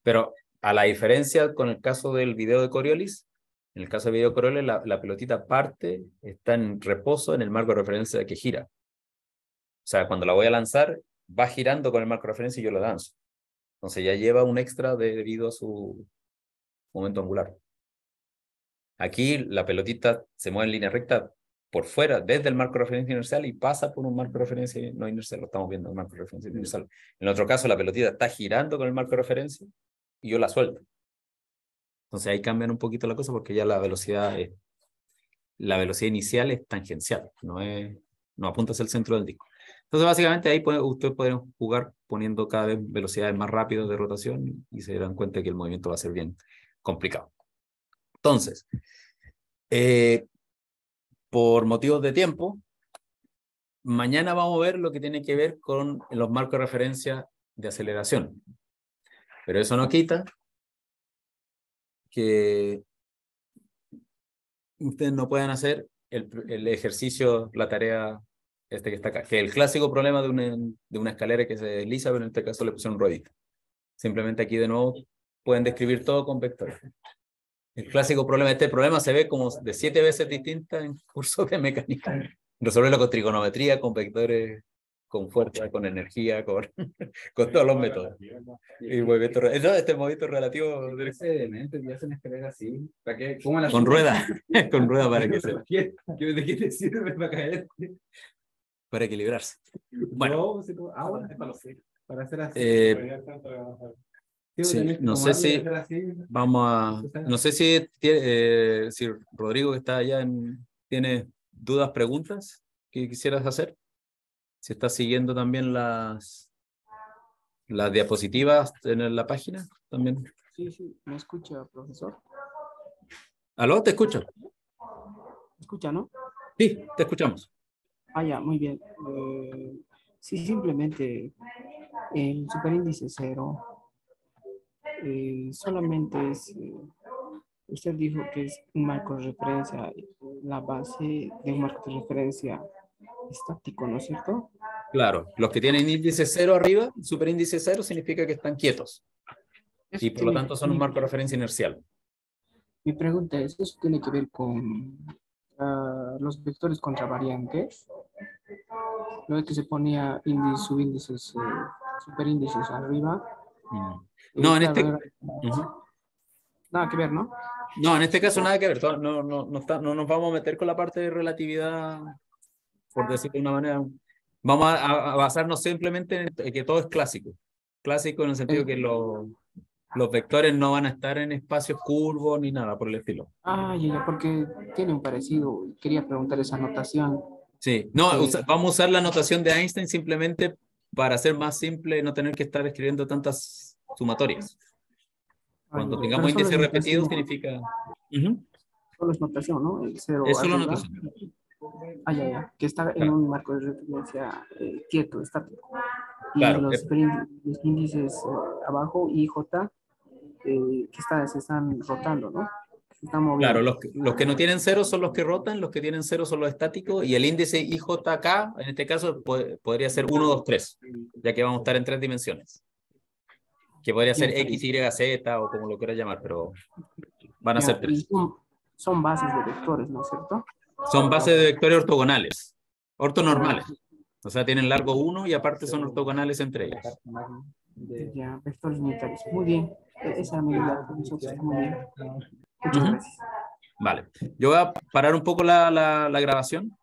Pero a la diferencia con el caso del video de Coriolis, en el caso del video de Coriolis, la, pelotita parte, está en reposo en el marco de referencia que gira. O sea, cuando la voy a lanzar, va girando con el marco de referencia y yo la lanzo. Entonces ya lleva un extra debido a su momento angular. Aquí la pelotita se mueve en línea recta por fuera, desde el marco de referencia inercial y pasa por un marco de referencia no inercial. Lo estamos viendo, el marco de referencia inercial. En otro caso, la pelotita está girando con el marco de referencia y yo la suelto. Entonces ahí cambian un poquito la cosa porque ya la velocidad, eh, la velocidad inicial es tangencial, no, es, no apunta hacia el centro del disco. Entonces, básicamente ahí ustedes pueden jugar poniendo cada vez velocidades más rápidas de rotación y se dan cuenta que el movimiento va a ser bien complicado. Entonces, eh, por motivos de tiempo, mañana vamos a ver lo que tiene que ver con los marcos de referencia de aceleración. Pero eso no quita que ustedes no puedan hacer el ejercicio, la tarea este que está acá, que el clásico problema de una, de una escalera que se desliza, pero en este caso le pusieron ruedita. Simplemente aquí de nuevo pueden describir todo con vectores. El clásico problema, este problema se ve como de siete veces distinta en curso de mecánica. Resolverlo con trigonometría, con vectores, con fuerza, con energía, con, *laughs* con todos los métodos. Y movimiento, no, este movimiento relativo. así. ¿Para qué? con rueda, *laughs* con rueda para que *laughs* se. qué te sirve para para equilibrarse.
Bueno, ah, no, para, hacer así. Eh,
no sé si vamos a, no sé si, eh, si Rodrigo que está allá en, tiene dudas, preguntas que quisieras hacer. Si estás siguiendo también las las diapositivas en la página también.
Sí, sí, me escucha, profesor.
Aló, te escucho. ¿Me escucha, ¿no? Sí, te escuchamos.
Vaya, ah, muy bien. Eh, sí, simplemente el superíndice cero eh, solamente es, eh, usted dijo que es un marco de referencia, la base de un marco de referencia estático, ¿no es cierto?
Claro, los que tienen índice cero arriba, superíndice cero significa que están quietos. y por lo tanto son un marco de referencia inercial. Mi pregunta es, ¿eso tiene que ver con ah, los vectores contravariantes?
es que se ponía índice, subíndices, eh, superíndices arriba. Mm. No, en este... Nada que ver, ¿no?
No, en este caso nada que ver. No, no, no, no nos vamos a meter con la parte de relatividad, por decirlo de una manera. Vamos a, basarnos simplemente en que todo es clásico. Clásico en el sentido que los vectores no van a estar en espacios curvos ni nada por el estilo. Ah, ya, porque tiene un parecido. Quería preguntar esa notación. Sí, no, vamos a usar la notación de Einstein simplemente para hacer más simple, no tener que estar escribiendo tantas sumatorias. Cuando tengamos índices repetidos
significa... Solo es notación, ¿no? es solo notación. Ah, ya, ya. Que está en un marco de referencia eh, quieto, estático.
Y los, índices eh, abajo, I, J, eh, que se están rotando, ¿no? Claro, los, que no tienen cero son los que rotan, los que tienen cero son los estáticos y el índice IJK, en este caso, podría ser 1, 2, 3, ya que vamos a estar en tres dimensiones. Que podría ser X, Y, Z o como lo quieras llamar, pero van a ser tres. Son, bases de vectores, ¿no es cierto? Son bases de vectores ortogonales, ortonormales. O sea, tienen largo 1 y aparte son ortogonales entre ellas
vectores unitarios. Muy bien. E-, esa
Vale, yo voy a parar un poco la grabación.